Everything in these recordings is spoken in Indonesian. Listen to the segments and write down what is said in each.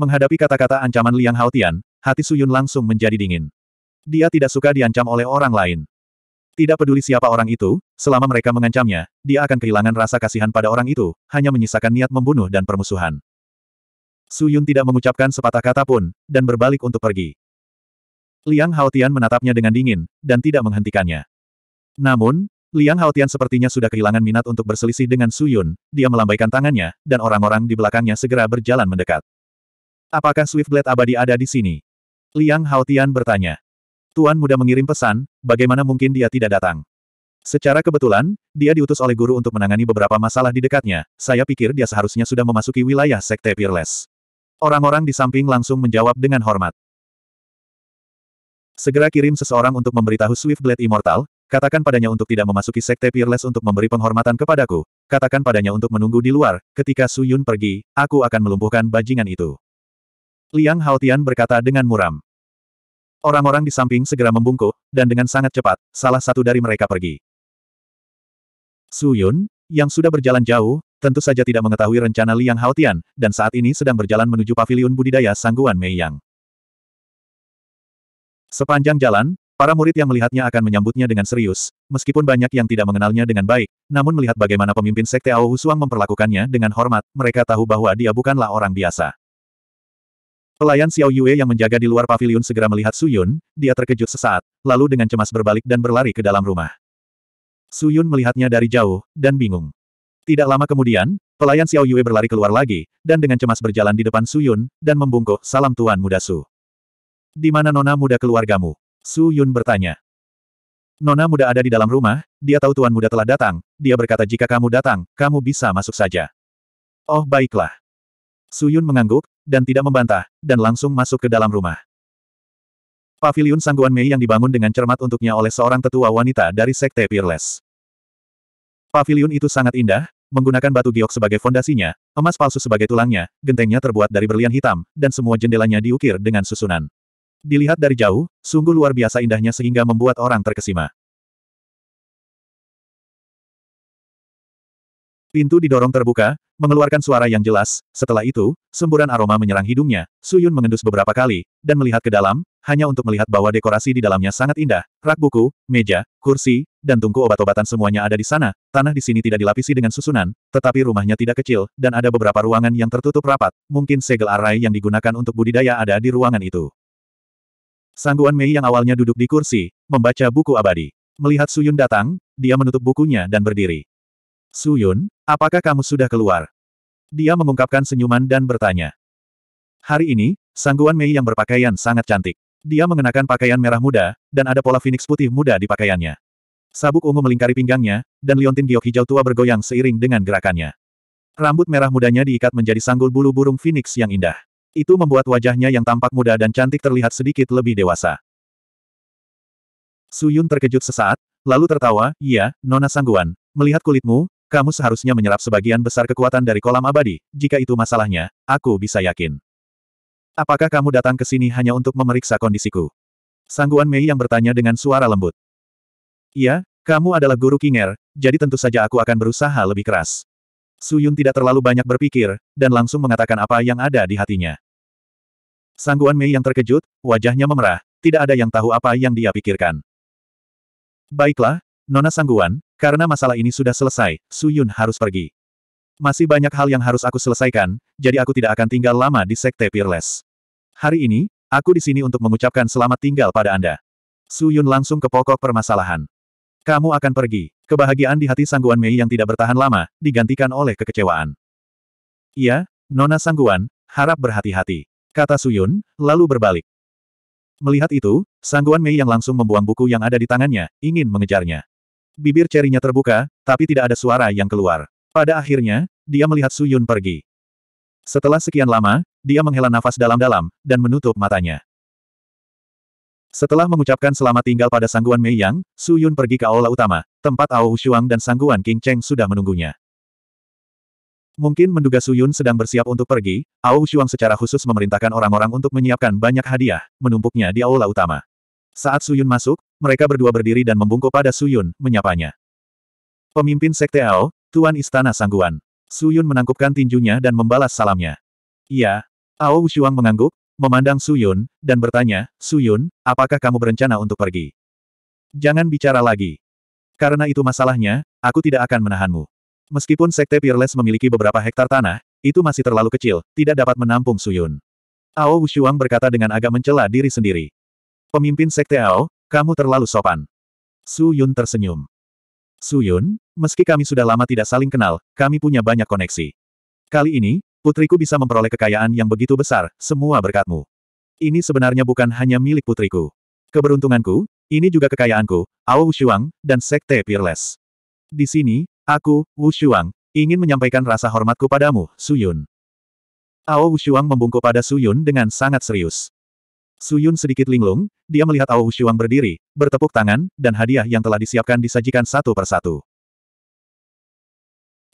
Menghadapi kata-kata ancaman Liang Haotian, hati Suyun langsung menjadi dingin. Dia tidak suka diancam oleh orang lain. Tidak peduli siapa orang itu, selama mereka mengancamnya, dia akan kehilangan rasa kasihan pada orang itu, hanya menyisakan niat membunuh dan permusuhan. Suyun tidak mengucapkan sepatah kata pun, dan berbalik untuk pergi. Liang Haotian menatapnya dengan dingin, dan tidak menghentikannya. Namun, Liang Haotian sepertinya sudah kehilangan minat untuk berselisih dengan Suyun, dia melambaikan tangannya, dan orang-orang di belakangnya segera berjalan mendekat. Apakah Swiftblade abadi ada di sini? Liang Haotian bertanya. Tuan muda mengirim pesan, bagaimana mungkin dia tidak datang? Secara kebetulan, dia diutus oleh guru untuk menangani beberapa masalah di dekatnya, saya pikir dia seharusnya sudah memasuki wilayah Sekte Peerless. Orang-orang di samping langsung menjawab dengan hormat. Segera kirim seseorang untuk memberitahu Swiftblade Immortal, katakan padanya untuk tidak memasuki Sekte Peerless untuk memberi penghormatan kepadaku, katakan padanya untuk menunggu di luar, ketika Su Yun pergi, aku akan melumpuhkan bajingan itu. Liang Haotian berkata dengan muram. Orang-orang di samping segera membungkuk, dan dengan sangat cepat, salah satu dari mereka pergi. Su Yun, yang sudah berjalan jauh, tentu saja tidak mengetahui rencana Liang Haotian, dan saat ini sedang berjalan menuju paviliun budidaya Sangguan Mei Yang. Sepanjang jalan, para murid yang melihatnya akan menyambutnya dengan serius, meskipun banyak yang tidak mengenalnya dengan baik, namun melihat bagaimana pemimpin Sekte Ao Husuang memperlakukannya dengan hormat, mereka tahu bahwa dia bukanlah orang biasa. Pelayan Xiao Yue yang menjaga di luar pavilion segera melihat Su Yun, dia terkejut sesaat, lalu dengan cemas berbalik dan berlari ke dalam rumah. Su Yun melihatnya dari jauh, dan bingung. Tidak lama kemudian, pelayan Xiao Yue berlari keluar lagi, dan dengan cemas berjalan di depan Su Yun, dan membungkuk, salam Tuan Muda Su. Di mana nona muda keluargamu? Su Yun bertanya. Nona muda ada di dalam rumah, dia tahu tuan muda telah datang, dia berkata jika kamu datang, kamu bisa masuk saja. Oh baiklah. Su Yun mengangguk, dan tidak membantah, dan langsung masuk ke dalam rumah. Paviliun Sangguan Mei yang dibangun dengan cermat untuknya oleh seorang tetua wanita dari Sekte Peerless. Paviliun itu sangat indah, menggunakan batu giok sebagai fondasinya, emas palsu sebagai tulangnya, gentengnya terbuat dari berlian hitam, dan semua jendelanya diukir dengan susunan. Dilihat dari jauh, sungguh luar biasa indahnya sehingga membuat orang terkesima. Pintu didorong terbuka, mengeluarkan suara yang jelas, setelah itu, semburan aroma menyerang hidungnya, Suyun mengendus beberapa kali, dan melihat ke dalam, hanya untuk melihat bahwa dekorasi di dalamnya sangat indah, rak buku, meja, kursi, dan tungku obat-obatan semuanya ada di sana, tanah di sini tidak dilapisi dengan susunan, tetapi rumahnya tidak kecil, dan ada beberapa ruangan yang tertutup rapat, mungkin segel arai yang digunakan untuk budidaya ada di ruangan itu. Sangguan Mei yang awalnya duduk di kursi, membaca buku abadi. Melihat Suyun datang, dia menutup bukunya dan berdiri. Suyun, apakah kamu sudah keluar? Dia mengungkapkan senyuman dan bertanya. Hari ini, sangguan Mei yang berpakaian sangat cantik. Dia mengenakan pakaian merah muda, dan ada pola phoenix putih muda di pakaiannya. Sabuk ungu melingkari pinggangnya, dan liontin giok hijau tua bergoyang seiring dengan gerakannya. Rambut merah mudanya diikat menjadi sanggul bulu burung phoenix yang indah. Itu membuat wajahnya yang tampak muda dan cantik terlihat sedikit lebih dewasa. Suyun terkejut sesaat, lalu tertawa, iya, Nona Sangguan, melihat kulitmu, kamu seharusnya menyerap sebagian besar kekuatan dari kolam abadi, jika itu masalahnya, aku bisa yakin. Apakah kamu datang ke sini hanya untuk memeriksa kondisiku? Sangguan Mei yang bertanya dengan suara lembut. Iya, kamu adalah guru Kinger, jadi tentu saja aku akan berusaha lebih keras. Suyun tidak terlalu banyak berpikir, dan langsung mengatakan apa yang ada di hatinya. Sangguan Mei yang terkejut, wajahnya memerah, tidak ada yang tahu apa yang dia pikirkan. Baiklah, Nona Sangguan, karena masalah ini sudah selesai, Su Yun harus pergi. Masih banyak hal yang harus aku selesaikan, jadi aku tidak akan tinggal lama di Sekte Peerless. Hari ini, aku di sini untuk mengucapkan selamat tinggal pada Anda. Su Yun langsung ke pokok permasalahan. Kamu akan pergi. Kebahagiaan di hati Sangguan Mei yang tidak bertahan lama, digantikan oleh kekecewaan. Iya, Nona Sangguan, harap berhati-hati. Kata Su Yun, lalu berbalik. Melihat itu, Sangguan Mei yang langsung membuang buku yang ada di tangannya, ingin mengejarnya. Bibir cerinya terbuka, tapi tidak ada suara yang keluar. Pada akhirnya, dia melihat Su Yun pergi. Setelah sekian lama, dia menghela nafas dalam-dalam, dan menutup matanya. Setelah mengucapkan selamat tinggal pada sangguan Mei Yang, Su Yun pergi ke aula utama, tempat Ao Shuang dan sangguan King Cheng sudah menunggunya. Mungkin menduga Su Yun sedang bersiap untuk pergi, Ao Shuang secara khusus memerintahkan orang-orang untuk menyiapkan banyak hadiah, menumpuknya di aula utama. Saat Su Yun masuk, mereka berdua berdiri dan membungkuk pada Suyun, menyapanya. Pemimpin Sekte Ao, Tuan Istana Sangguan. Suyun menangkupkan tinjunya dan membalas salamnya. Iya. Ao Wushuang mengangguk, memandang Suyun, dan bertanya, Suyun, apakah kamu berencana untuk pergi? Jangan bicara lagi. Karena itu masalahnya, aku tidak akan menahanmu. Meskipun Sekte Peerless memiliki beberapa hektar tanah, itu masih terlalu kecil, tidak dapat menampung Suyun. Ao Wushuang berkata dengan agak mencela diri sendiri. Pemimpin Sekte Ao, kamu terlalu sopan. Su Yun tersenyum. Su Yun, meski kami sudah lama tidak saling kenal, kami punya banyak koneksi. Kali ini, putriku bisa memperoleh kekayaan yang begitu besar, semua berkatmu. Ini sebenarnya bukan hanya milik putriku. Keberuntunganku, ini juga kekayaanku, Ao Wushuang, dan Sekte Peerless. Di sini, aku, Wushuang, ingin menyampaikan rasa hormatku padamu, Su Yun. Ao Wushuang membungkuk pada Su Yun dengan sangat serius. Suyun sedikit linglung, dia melihat Ao Shuang berdiri, bertepuk tangan, dan hadiah yang telah disiapkan disajikan satu persatu.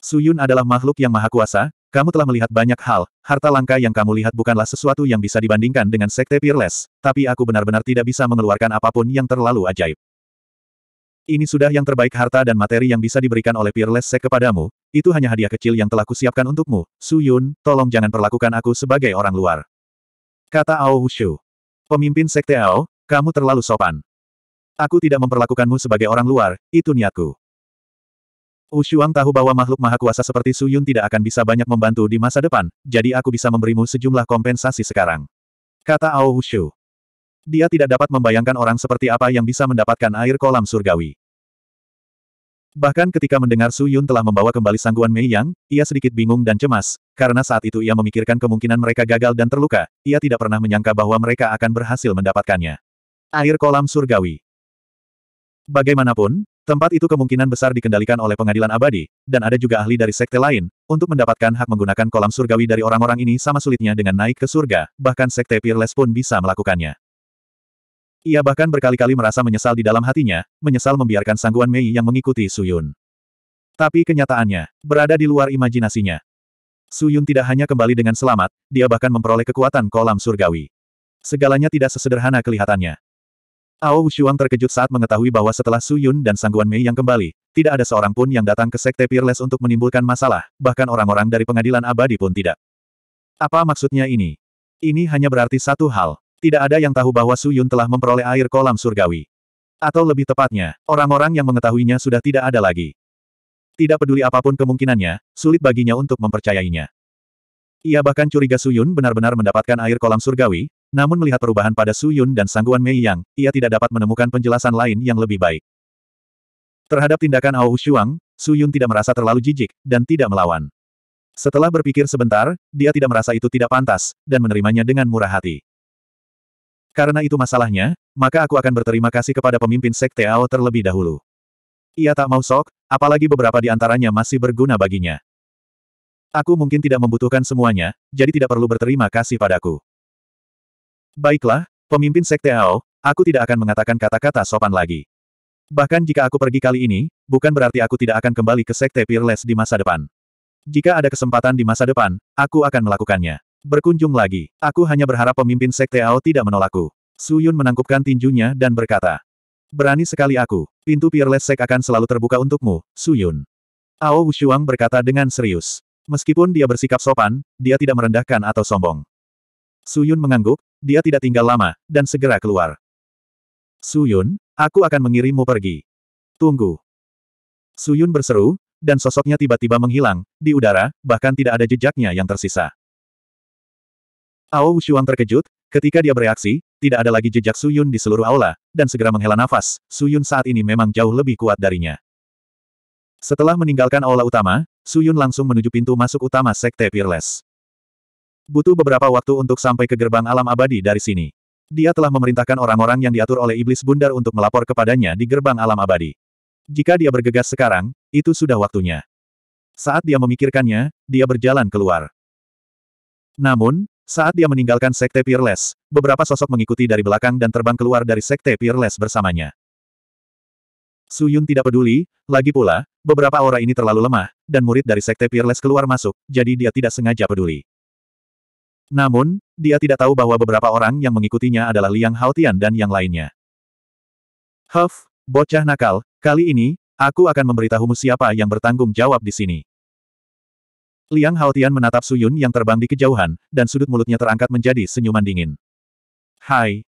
Suyun adalah makhluk yang maha kuasa, kamu telah melihat banyak hal, harta langka yang kamu lihat bukanlah sesuatu yang bisa dibandingkan dengan Sekte Peerless, tapi aku benar-benar tidak bisa mengeluarkan apapun yang terlalu ajaib. Ini sudah yang terbaik harta dan materi yang bisa diberikan oleh Peerless Sek kepadamu, itu hanya hadiah kecil yang telah kusiapkan untukmu, Su Yun, tolong jangan perlakukan aku sebagai orang luar. Kata Ao Hushu. Pemimpin Sekte Ao, kamu terlalu sopan. Aku tidak memperlakukanmu sebagai orang luar, itu niatku. Ushuang tahu bahwa makhluk maha kuasa seperti Suyun tidak akan bisa banyak membantu di masa depan, jadi aku bisa memberimu sejumlah kompensasi sekarang. Kata Ao Wushu. Dia tidak dapat membayangkan orang seperti apa yang bisa mendapatkan air kolam surgawi. Bahkan ketika mendengar Su Yun telah membawa kembali sangguan Mei Yang, ia sedikit bingung dan cemas, karena saat itu ia memikirkan kemungkinan mereka gagal dan terluka, ia tidak pernah menyangka bahwa mereka akan berhasil mendapatkannya. Air kolam surgawi. Bagaimanapun, tempat itu kemungkinan besar dikendalikan oleh pengadilan abadi, dan ada juga ahli dari sekte lain, untuk mendapatkan hak menggunakan kolam surgawi dari orang-orang ini sama sulitnya dengan naik ke surga, bahkan sekte Peerless pun bisa melakukannya. Ia bahkan berkali-kali merasa menyesal di dalam hatinya, menyesal membiarkan sangguan Mei yang mengikuti Suyun. Tapi kenyataannya, berada di luar imajinasinya. Suyun tidak hanya kembali dengan selamat, dia bahkan memperoleh kekuatan kolam surgawi. Segalanya tidak sesederhana kelihatannya. Ao Wushuang terkejut saat mengetahui bahwa setelah Suyun dan Sangguan Mei yang kembali, tidak ada seorang pun yang datang ke Sekte Peerless untuk menimbulkan masalah, bahkan orang-orang dari pengadilan abadi pun tidak. Apa maksudnya ini? Ini hanya berarti satu hal. Tidak ada yang tahu bahwa Su Yun telah memperoleh air kolam surgawi. Atau lebih tepatnya, orang-orang yang mengetahuinya sudah tidak ada lagi. Tidak peduli apapun kemungkinannya, sulit baginya untuk mempercayainya. Ia bahkan curiga Su Yun benar-benar mendapatkan air kolam surgawi, namun melihat perubahan pada Su Yun dan sangguan Mei Yang, ia tidak dapat menemukan penjelasan lain yang lebih baik. Terhadap tindakan Ao Shuang, Su Yun tidak merasa terlalu jijik, dan tidak melawan. Setelah berpikir sebentar, dia tidak merasa itu tidak pantas, dan menerimanya dengan murah hati. Karena itu masalahnya, maka aku akan berterima kasih kepada pemimpin Sekte Ao terlebih dahulu. Ia tak mau sok, apalagi beberapa di antaranya masih berguna baginya. Aku mungkin tidak membutuhkan semuanya, jadi tidak perlu berterima kasih padaku. Baiklah, pemimpin Sekte Ao, aku tidak akan mengatakan kata-kata sopan lagi. Bahkan jika aku pergi kali ini, bukan berarti aku tidak akan kembali ke Sekte Peerless di masa depan. Jika ada kesempatan di masa depan, aku akan melakukannya. Berkunjung lagi. Aku hanya berharap pemimpin Sekte Ao tidak menolakku. Su Yun menangkupkan tinjunya dan berkata. Berani sekali aku. Pintu Peerless Sek akan selalu terbuka untukmu, Su Yun. Ao Wushuang berkata dengan serius. Meskipun dia bersikap sopan, dia tidak merendahkan atau sombong. Su Yun mengangguk, dia tidak tinggal lama, dan segera keluar. Su Yun, aku akan mengirimmu pergi. Tunggu. Su Yun berseru, dan sosoknya tiba-tiba menghilang, di udara, bahkan tidak ada jejaknya yang tersisa. Ao Wushuang terkejut, ketika dia bereaksi, tidak ada lagi jejak Suyun di seluruh aula, dan segera menghela nafas, Suyun saat ini memang jauh lebih kuat darinya. Setelah meninggalkan aula utama, Suyun langsung menuju pintu masuk utama Sekte Peerless. Butuh beberapa waktu untuk sampai ke gerbang alam abadi dari sini. Dia telah memerintahkan orang-orang yang diatur oleh Iblis Bundar untuk melapor kepadanya di gerbang alam abadi. Jika dia bergegas sekarang, itu sudah waktunya. Saat dia memikirkannya, dia berjalan keluar. Namun, saat dia meninggalkan Sekte Peerless, beberapa sosok mengikuti dari belakang dan terbang keluar dari Sekte Peerless bersamanya. Su Yun tidak peduli, lagi pula, beberapa aura ini terlalu lemah, dan murid dari Sekte Peerless keluar masuk, jadi dia tidak sengaja peduli. Namun, dia tidak tahu bahwa beberapa orang yang mengikutinya adalah Liang Haotian dan yang lainnya. Huff, bocah nakal, kali ini, aku akan memberitahumu siapa yang bertanggung jawab di sini. Liang Haotian menatap Su Yun yang terbang di kejauhan, dan sudut mulutnya terangkat menjadi senyuman dingin. Hai.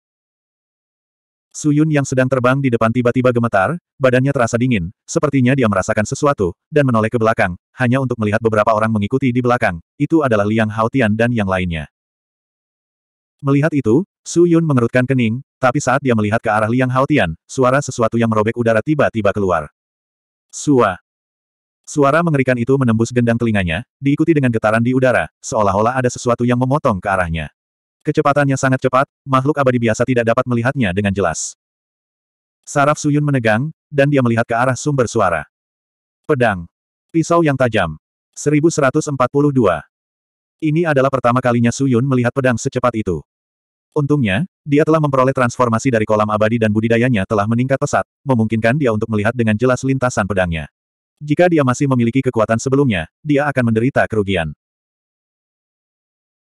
Su Yun yang sedang terbang di depan tiba-tiba gemetar, badannya terasa dingin, sepertinya dia merasakan sesuatu, dan menoleh ke belakang, hanya untuk melihat beberapa orang mengikuti di belakang, itu adalah Liang Haotian dan yang lainnya. Melihat itu, Su Yun mengerutkan kening, tapi saat dia melihat ke arah Liang Haotian, suara sesuatu yang merobek udara tiba-tiba keluar. Suah. Suara mengerikan itu menembus gendang telinganya, diikuti dengan getaran di udara, seolah-olah ada sesuatu yang memotong ke arahnya. Kecepatannya sangat cepat, makhluk abadi biasa tidak dapat melihatnya dengan jelas. Saraf Suyun menegang, dan dia melihat ke arah sumber suara. Pedang. Pisau yang tajam. 1142. Ini adalah pertama kalinya Suyun melihat pedang secepat itu. Untungnya, dia telah memperoleh transformasi dari kolam abadi dan budidayanya telah meningkat pesat, memungkinkan dia untuk melihat dengan jelas lintasan pedangnya. Jika dia masih memiliki kekuatan sebelumnya, dia akan menderita kerugian.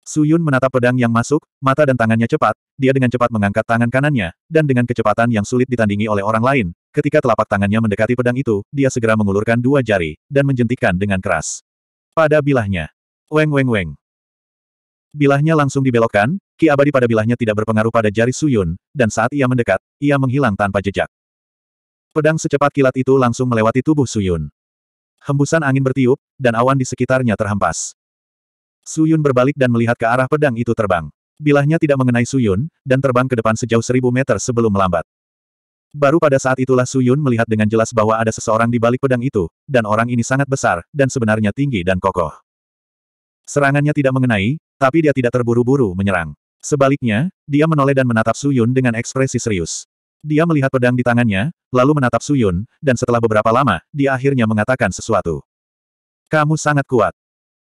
Su Yun menatap pedang yang masuk, mata dan tangannya cepat, dia dengan cepat mengangkat tangan kanannya, dan dengan kecepatan yang sulit ditandingi oleh orang lain, ketika telapak tangannya mendekati pedang itu, dia segera mengulurkan dua jari, dan menjentikkan dengan keras. Pada bilahnya. Weng weng weng. Bilahnya langsung dibelokkan, ki abadi pada bilahnya tidak berpengaruh pada jari Su Yun, dan saat ia mendekat, ia menghilang tanpa jejak. Pedang secepat kilat itu langsung melewati tubuh Su Yun hembusan angin bertiup, dan awan di sekitarnya terhempas. Suyun berbalik dan melihat ke arah pedang itu terbang. Bilahnya tidak mengenai Suyun, dan terbang ke depan sejauh seribu meter sebelum melambat. Baru pada saat itulah Suyun melihat dengan jelas bahwa ada seseorang di balik pedang itu, dan orang ini sangat besar, dan sebenarnya tinggi dan kokoh. Serangannya tidak mengenai, tapi dia tidak terburu-buru menyerang. Sebaliknya, dia menoleh dan menatap Suyun dengan ekspresi serius. Dia melihat pedang di tangannya, lalu menatap Suyun, dan setelah beberapa lama, dia akhirnya mengatakan sesuatu. Kamu sangat kuat.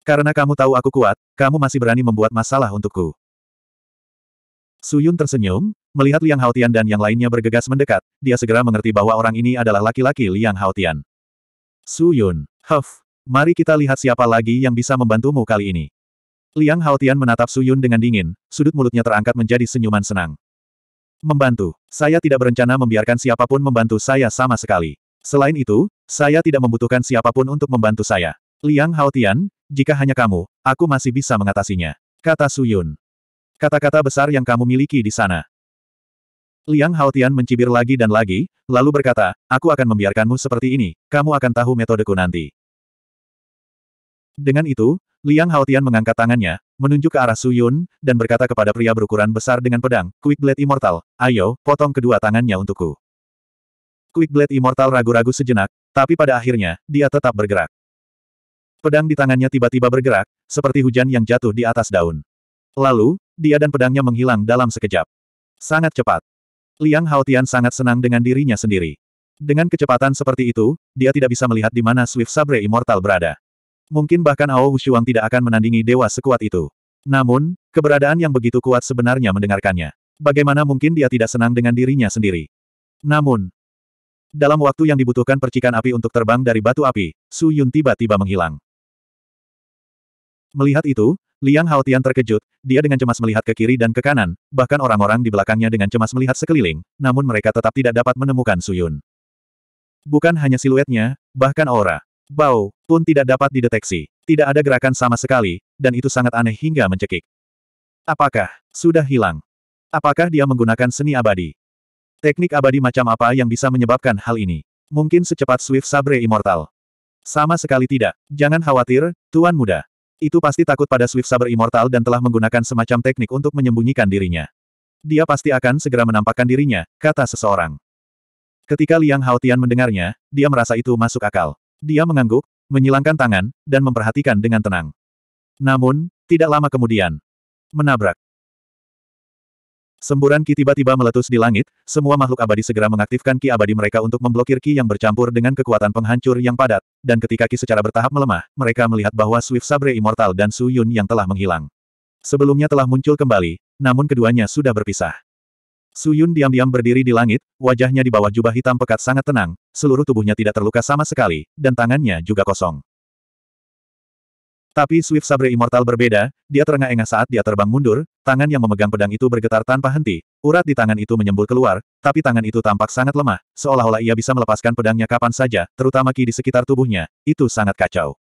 Karena kamu tahu aku kuat, kamu masih berani membuat masalah untukku. Suyun tersenyum, melihat Liang Haotian dan yang lainnya bergegas mendekat, dia segera mengerti bahwa orang ini adalah laki-laki Liang Haotian. Suyun, huff, mari kita lihat siapa lagi yang bisa membantumu kali ini. Liang Haotian menatap Suyun dengan dingin, sudut mulutnya terangkat menjadi senyuman senang. Membantu. Saya tidak berencana membiarkan siapapun membantu saya sama sekali. Selain itu, saya tidak membutuhkan siapapun untuk membantu saya. Liang Haotian, jika hanya kamu, aku masih bisa mengatasinya. Kata Suyun. Kata-kata besar yang kamu miliki di sana. Liang Haotian mencibir lagi dan lagi, lalu berkata, aku akan membiarkanmu seperti ini, kamu akan tahu metodeku nanti. Dengan itu, Liang Haotian mengangkat tangannya, menunjuk ke arah Su Yun, dan berkata kepada pria berukuran besar dengan pedang, Quick Blade Immortal, ayo, potong kedua tangannya untukku. Quick Blade Immortal ragu-ragu sejenak, tapi pada akhirnya, dia tetap bergerak. Pedang di tangannya tiba-tiba bergerak, seperti hujan yang jatuh di atas daun. Lalu, dia dan pedangnya menghilang dalam sekejap. Sangat cepat. Liang Haotian sangat senang dengan dirinya sendiri. Dengan kecepatan seperti itu, dia tidak bisa melihat di mana Swift Sabre Immortal berada. Mungkin bahkan Ao Wushuang tidak akan menandingi dewa sekuat itu. Namun, keberadaan yang begitu kuat sebenarnya mendengarkannya. Bagaimana mungkin dia tidak senang dengan dirinya sendiri? Namun, dalam waktu yang dibutuhkan percikan api untuk terbang dari batu api, Su Yun tiba-tiba menghilang. Melihat itu, Liang Haotian terkejut, dia dengan cemas melihat ke kiri dan ke kanan, bahkan orang-orang di belakangnya dengan cemas melihat sekeliling, namun mereka tetap tidak dapat menemukan Su Yun. Bukan hanya siluetnya, bahkan aura. Bau, pun tidak dapat dideteksi. Tidak ada gerakan sama sekali, dan itu sangat aneh hingga mencekik. Apakah, sudah hilang? Apakah dia menggunakan seni abadi? Teknik abadi macam apa yang bisa menyebabkan hal ini? Mungkin secepat Swift Sabre Immortal. Sama sekali tidak. Jangan khawatir, Tuan Muda. Itu pasti takut pada Swift Sabre Immortal dan telah menggunakan semacam teknik untuk menyembunyikan dirinya. Dia pasti akan segera menampakkan dirinya, kata seseorang. Ketika Liang Haotian mendengarnya, dia merasa itu masuk akal. Dia mengangguk, menyilangkan tangan, dan memperhatikan dengan tenang. Namun, tidak lama kemudian, menabrak. Semburan Ki tiba-tiba meletus di langit, semua makhluk abadi segera mengaktifkan Ki abadi mereka untuk memblokir Ki yang bercampur dengan kekuatan penghancur yang padat, dan ketika Ki secara bertahap melemah, mereka melihat bahwa Swift Sabre Immortal dan Su Yun yang telah menghilang. Sebelumnya telah muncul kembali, namun keduanya sudah berpisah. Su Yun diam-diam berdiri di langit, wajahnya di bawah jubah hitam pekat sangat tenang, seluruh tubuhnya tidak terluka sama sekali, dan tangannya juga kosong. Tapi Swift Sabre Immortal berbeda, dia terengah-engah saat dia terbang mundur, tangan yang memegang pedang itu bergetar tanpa henti, urat di tangan itu menyembul keluar, tapi tangan itu tampak sangat lemah, seolah-olah ia bisa melepaskan pedangnya kapan saja, terutama ki di sekitar tubuhnya, itu sangat kacau.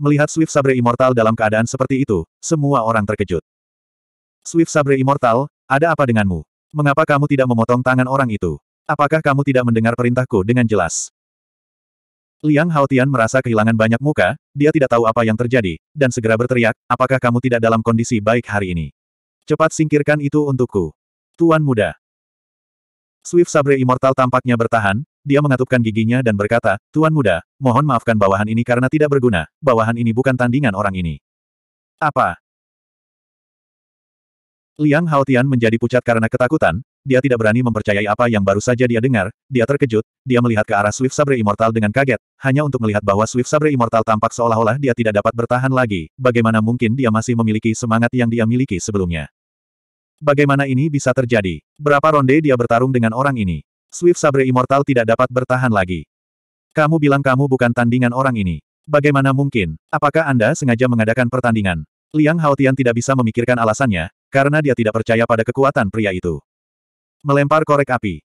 Melihat Swift Sabre Immortal dalam keadaan seperti itu, semua orang terkejut. Swift Sabre Immortal, ada apa denganmu? Mengapa kamu tidak memotong tangan orang itu? Apakah kamu tidak mendengar perintahku dengan jelas? Liang Haotian merasa kehilangan banyak muka, dia tidak tahu apa yang terjadi, dan segera berteriak, apakah kamu tidak dalam kondisi baik hari ini? Cepat singkirkan itu untukku. Tuan muda. Swift Sabre Immortal tampaknya bertahan, dia mengatupkan giginya dan berkata, Tuan muda, mohon maafkan bawahan ini karena tidak berguna, bawahan ini bukan tandingan orang ini. Apa? Liang Haotian menjadi pucat karena ketakutan, dia tidak berani mempercayai apa yang baru saja dia dengar, dia terkejut, dia melihat ke arah Swift Sabre Immortal dengan kaget, hanya untuk melihat bahwa Swift Sabre Immortal tampak seolah-olah dia tidak dapat bertahan lagi, bagaimana mungkin dia masih memiliki semangat yang dia miliki sebelumnya. Bagaimana ini bisa terjadi? Berapa ronde dia bertarung dengan orang ini? Swift Sabre Immortal tidak dapat bertahan lagi. Kamu bilang kamu bukan tandingan orang ini. Bagaimana mungkin? Apakah Anda sengaja mengadakan pertandingan? Liang Haotian tidak bisa memikirkan alasannya, karena dia tidak percaya pada kekuatan pria itu. Melempar korek api.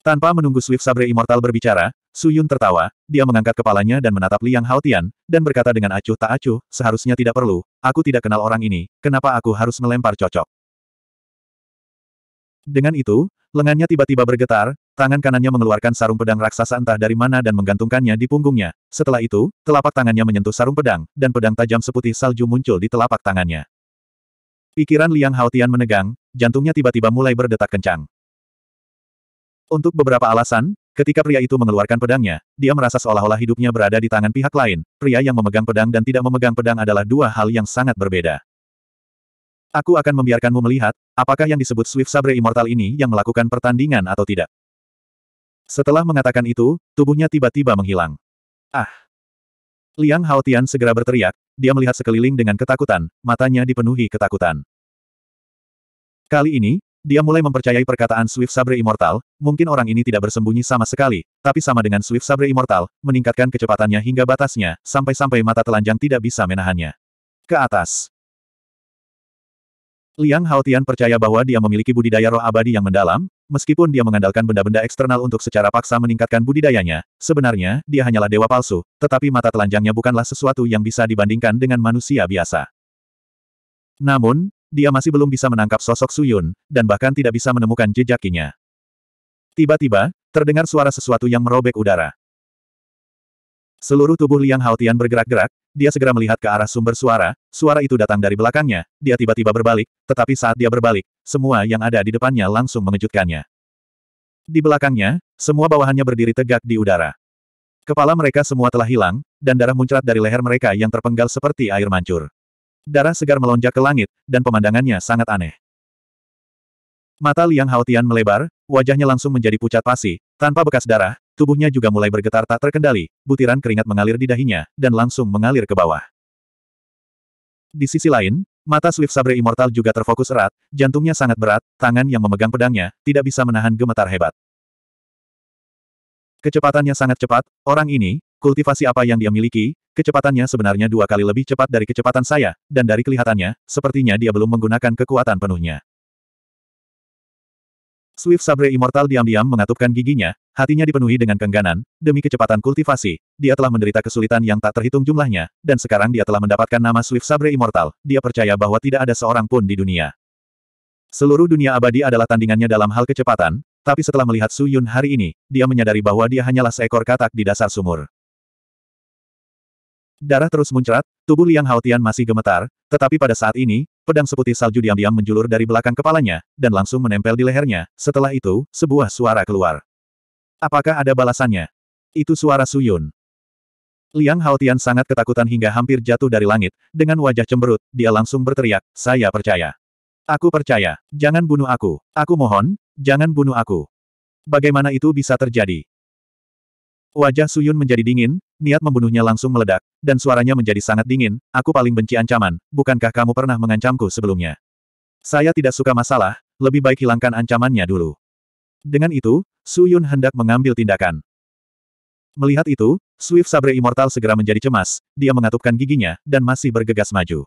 Tanpa menunggu Swift Sabre Immortal berbicara, Su Yun tertawa, dia mengangkat kepalanya dan menatap Liang Haotian, dan berkata dengan acuh tak acuh, seharusnya tidak perlu, aku tidak kenal orang ini, kenapa aku harus melempar cocok. Dengan itu, lengannya tiba-tiba bergetar, tangan kanannya mengeluarkan sarung pedang raksasa entah dari mana dan menggantungkannya di punggungnya. Setelah itu, telapak tangannya menyentuh sarung pedang, dan pedang tajam seputih salju muncul di telapak tangannya. Pikiran Liang Haotian menegang, jantungnya tiba-tiba mulai berdetak kencang. Untuk beberapa alasan, ketika pria itu mengeluarkan pedangnya, dia merasa seolah-olah hidupnya berada di tangan pihak lain. Pria yang memegang pedang dan tidak memegang pedang adalah dua hal yang sangat berbeda. Aku akan membiarkanmu melihat, apakah yang disebut Swift Sabre Immortal ini yang melakukan pertandingan atau tidak. Setelah mengatakan itu, tubuhnya tiba-tiba menghilang. Ah! Liang Haotian segera berteriak, dia melihat sekeliling dengan ketakutan, matanya dipenuhi ketakutan. Kali ini, dia mulai mempercayai perkataan Swift Sabre Immortal, mungkin orang ini tidak bersembunyi sama sekali, tapi sama dengan Swift Sabre Immortal, meningkatkan kecepatannya hingga batasnya, sampai-sampai mata telanjang tidak bisa menahannya. Ke atas. Liang Haotian percaya bahwa dia memiliki budidaya roh abadi yang mendalam, meskipun dia mengandalkan benda-benda eksternal untuk secara paksa meningkatkan budidayanya, sebenarnya, dia hanyalah dewa palsu, tetapi mata telanjangnya bukanlah sesuatu yang bisa dibandingkan dengan manusia biasa. Namun, dia masih belum bisa menangkap sosok Suyun, dan bahkan tidak bisa menemukan jejak Tiba-tiba, terdengar suara sesuatu yang merobek udara. Seluruh tubuh Liang Haotian bergerak-gerak, dia segera melihat ke arah sumber suara, suara itu datang dari belakangnya, dia tiba-tiba berbalik, tetapi saat dia berbalik, semua yang ada di depannya langsung mengejutkannya. Di belakangnya, semua bawahannya berdiri tegak di udara. Kepala mereka semua telah hilang, dan darah muncrat dari leher mereka yang terpenggal seperti air mancur. Darah segar melonjak ke langit, dan pemandangannya sangat aneh. Mata Liang Haotian melebar, wajahnya langsung menjadi pucat pasi, tanpa bekas darah, tubuhnya juga mulai bergetar tak terkendali, butiran keringat mengalir di dahinya, dan langsung mengalir ke bawah. Di sisi lain, Mata Swift Sabre Immortal juga terfokus erat, jantungnya sangat berat, tangan yang memegang pedangnya, tidak bisa menahan gemetar hebat. Kecepatannya sangat cepat, orang ini, kultivasi apa yang dia miliki, kecepatannya sebenarnya dua kali lebih cepat dari kecepatan saya, dan dari kelihatannya, sepertinya dia belum menggunakan kekuatan penuhnya. Swift Sabre Immortal diam-diam mengatupkan giginya, hatinya dipenuhi dengan kengganan, demi kecepatan kultivasi, dia telah menderita kesulitan yang tak terhitung jumlahnya, dan sekarang dia telah mendapatkan nama Swift Sabre Immortal, dia percaya bahwa tidak ada seorang pun di dunia. Seluruh dunia abadi adalah tandingannya dalam hal kecepatan, tapi setelah melihat Su Yun hari ini, dia menyadari bahwa dia hanyalah seekor katak di dasar sumur. Darah terus muncrat, tubuh Liang Haotian masih gemetar, tetapi pada saat ini, pedang seputih salju diam-diam menjulur dari belakang kepalanya, dan langsung menempel di lehernya, setelah itu, sebuah suara keluar. Apakah ada balasannya? Itu suara Suyun. Liang Haotian sangat ketakutan hingga hampir jatuh dari langit, dengan wajah cemberut, dia langsung berteriak, saya percaya. Aku percaya, jangan bunuh aku, aku mohon, jangan bunuh aku. Bagaimana itu bisa terjadi? Wajah Suyun menjadi dingin, niat membunuhnya langsung meledak, dan suaranya menjadi sangat dingin, aku paling benci ancaman, bukankah kamu pernah mengancamku sebelumnya? Saya tidak suka masalah, lebih baik hilangkan ancamannya dulu. Dengan itu, Suyun hendak mengambil tindakan. Melihat itu, Swift Sabre Immortal segera menjadi cemas, dia mengatupkan giginya, dan masih bergegas maju.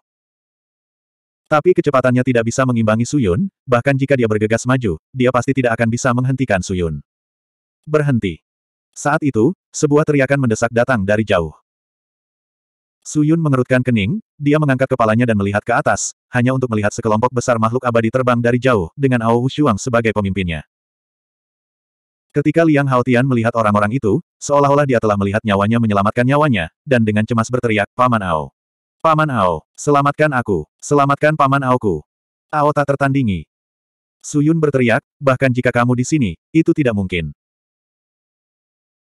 Tapi kecepatannya tidak bisa mengimbangi Suyun, bahkan jika dia bergegas maju, dia pasti tidak akan bisa menghentikan Suyun. Berhenti. Saat itu, sebuah teriakan mendesak datang dari jauh. Suyun mengerutkan kening, dia mengangkat kepalanya dan melihat ke atas, hanya untuk melihat sekelompok besar makhluk abadi terbang dari jauh, dengan Ao Wushuang sebagai pemimpinnya. Ketika Liang Haotian melihat orang-orang itu, seolah-olah dia telah melihat nyawanya menyelamatkan nyawanya, dan dengan cemas berteriak, Paman Ao. Paman Ao, selamatkan aku, selamatkan Paman Aoku. Ao tak tertandingi. Suyun berteriak, bahkan jika kamu di sini, itu tidak mungkin.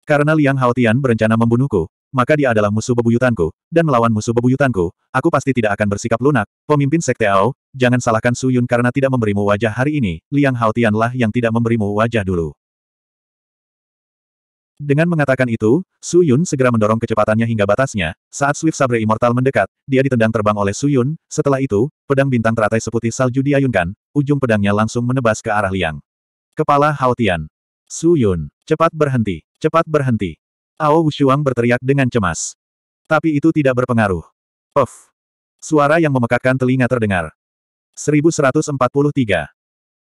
Karena Liang Haotian berencana membunuhku, maka dia adalah musuh bebuyutanku, dan melawan musuh bebuyutanku, aku pasti tidak akan bersikap lunak. Pemimpin Sekte Ao, jangan salahkan Su Yun karena tidak memberimu wajah hari ini, Liang Haotianlah yang tidak memberimu wajah dulu. Dengan mengatakan itu, Su Yun segera mendorong kecepatannya hingga batasnya. Saat Swift Sabre Immortal mendekat, dia ditendang terbang oleh Su Yun. Setelah itu, pedang bintang teratai seputih salju diayunkan. Ujung pedangnya langsung menebas ke arah Liang. Kepala Haotian. Su Yun, cepat berhenti, cepat berhenti. Ao Wushuang berteriak dengan cemas. Tapi itu tidak berpengaruh. Of. Suara yang memekakkan telinga terdengar. 1143.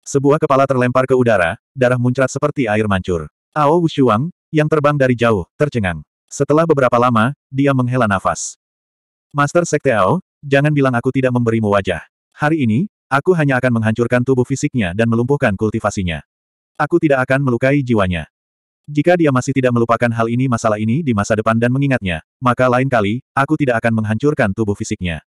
Sebuah kepala terlempar ke udara, darah muncrat seperti air mancur. Ao Wushuang, yang terbang dari jauh, tercengang. Setelah beberapa lama, dia menghela nafas. Master Sekte Ao, jangan bilang aku tidak memberimu wajah. Hari ini, aku hanya akan menghancurkan tubuh fisiknya dan melumpuhkan kultivasinya. Aku tidak akan melukai jiwanya. Jika dia masih tidak melupakan hal ini masalah ini di masa depan dan mengingatnya, maka lain kali, aku tidak akan menghancurkan tubuh fisiknya.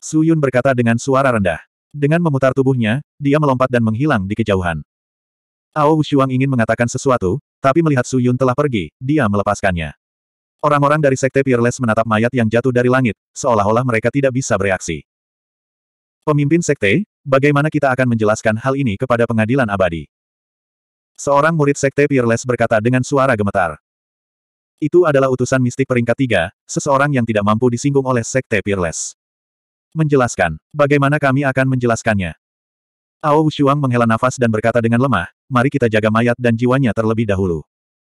Su Yun berkata dengan suara rendah. Dengan memutar tubuhnya, dia melompat dan menghilang di kejauhan. Ao Wushuang ingin mengatakan sesuatu, tapi melihat Su Yun telah pergi, dia melepaskannya. Orang-orang dari Sekte Peerless menatap mayat yang jatuh dari langit, seolah-olah mereka tidak bisa bereaksi. Pemimpin Sekte, bagaimana kita akan menjelaskan hal ini kepada pengadilan abadi? Seorang murid sekte Peerless berkata dengan suara gemetar. Itu adalah utusan mistik peringkat tiga, seseorang yang tidak mampu disinggung oleh sekte Peerless. Menjelaskan, bagaimana kami akan menjelaskannya? Ao Wushuang menghela nafas dan berkata dengan lemah, mari kita jaga mayat dan jiwanya terlebih dahulu.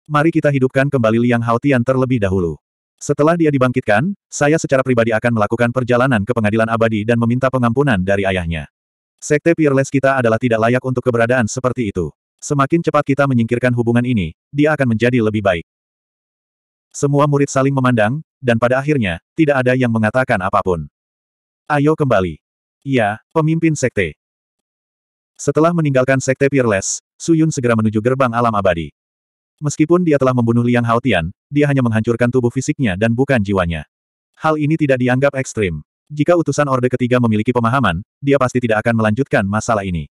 Mari kita hidupkan kembali Liang Haotian terlebih dahulu. Setelah dia dibangkitkan, saya secara pribadi akan melakukan perjalanan ke pengadilan abadi dan meminta pengampunan dari ayahnya. Sekte Peerless kita adalah tidak layak untuk keberadaan seperti itu. Semakin cepat kita menyingkirkan hubungan ini, dia akan menjadi lebih baik. Semua murid saling memandang, dan pada akhirnya, tidak ada yang mengatakan apapun. Ayo kembali. Ya, pemimpin sekte. Setelah meninggalkan sekte Peerless, Suyun segera menuju gerbang alam abadi. Meskipun dia telah membunuh Liang Haotian, dia hanya menghancurkan tubuh fisiknya dan bukan jiwanya. Hal ini tidak dianggap ekstrim. Jika utusan Orde Ketiga memiliki pemahaman, dia pasti tidak akan melanjutkan masalah ini.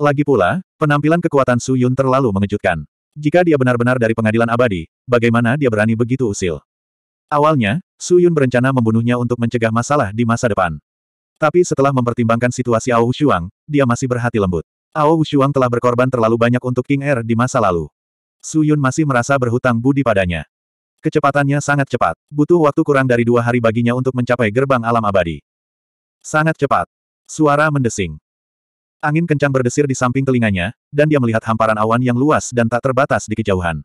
Lagi pula, penampilan kekuatan Su Yun terlalu mengejutkan. Jika dia benar-benar dari pengadilan abadi, bagaimana dia berani begitu usil? Awalnya, Su Yun berencana membunuhnya untuk mencegah masalah di masa depan. Tapi setelah mempertimbangkan situasi Ao Shuang, dia masih berhati lembut. Ao Shuang telah berkorban terlalu banyak untuk King Er di masa lalu. Su Yun masih merasa berhutang budi padanya. Kecepatannya sangat cepat. Butuh waktu kurang dari dua hari baginya untuk mencapai gerbang alam abadi. Sangat cepat. Suara mendesing. Angin kencang berdesir di samping telinganya, dan dia melihat hamparan awan yang luas dan tak terbatas di kejauhan.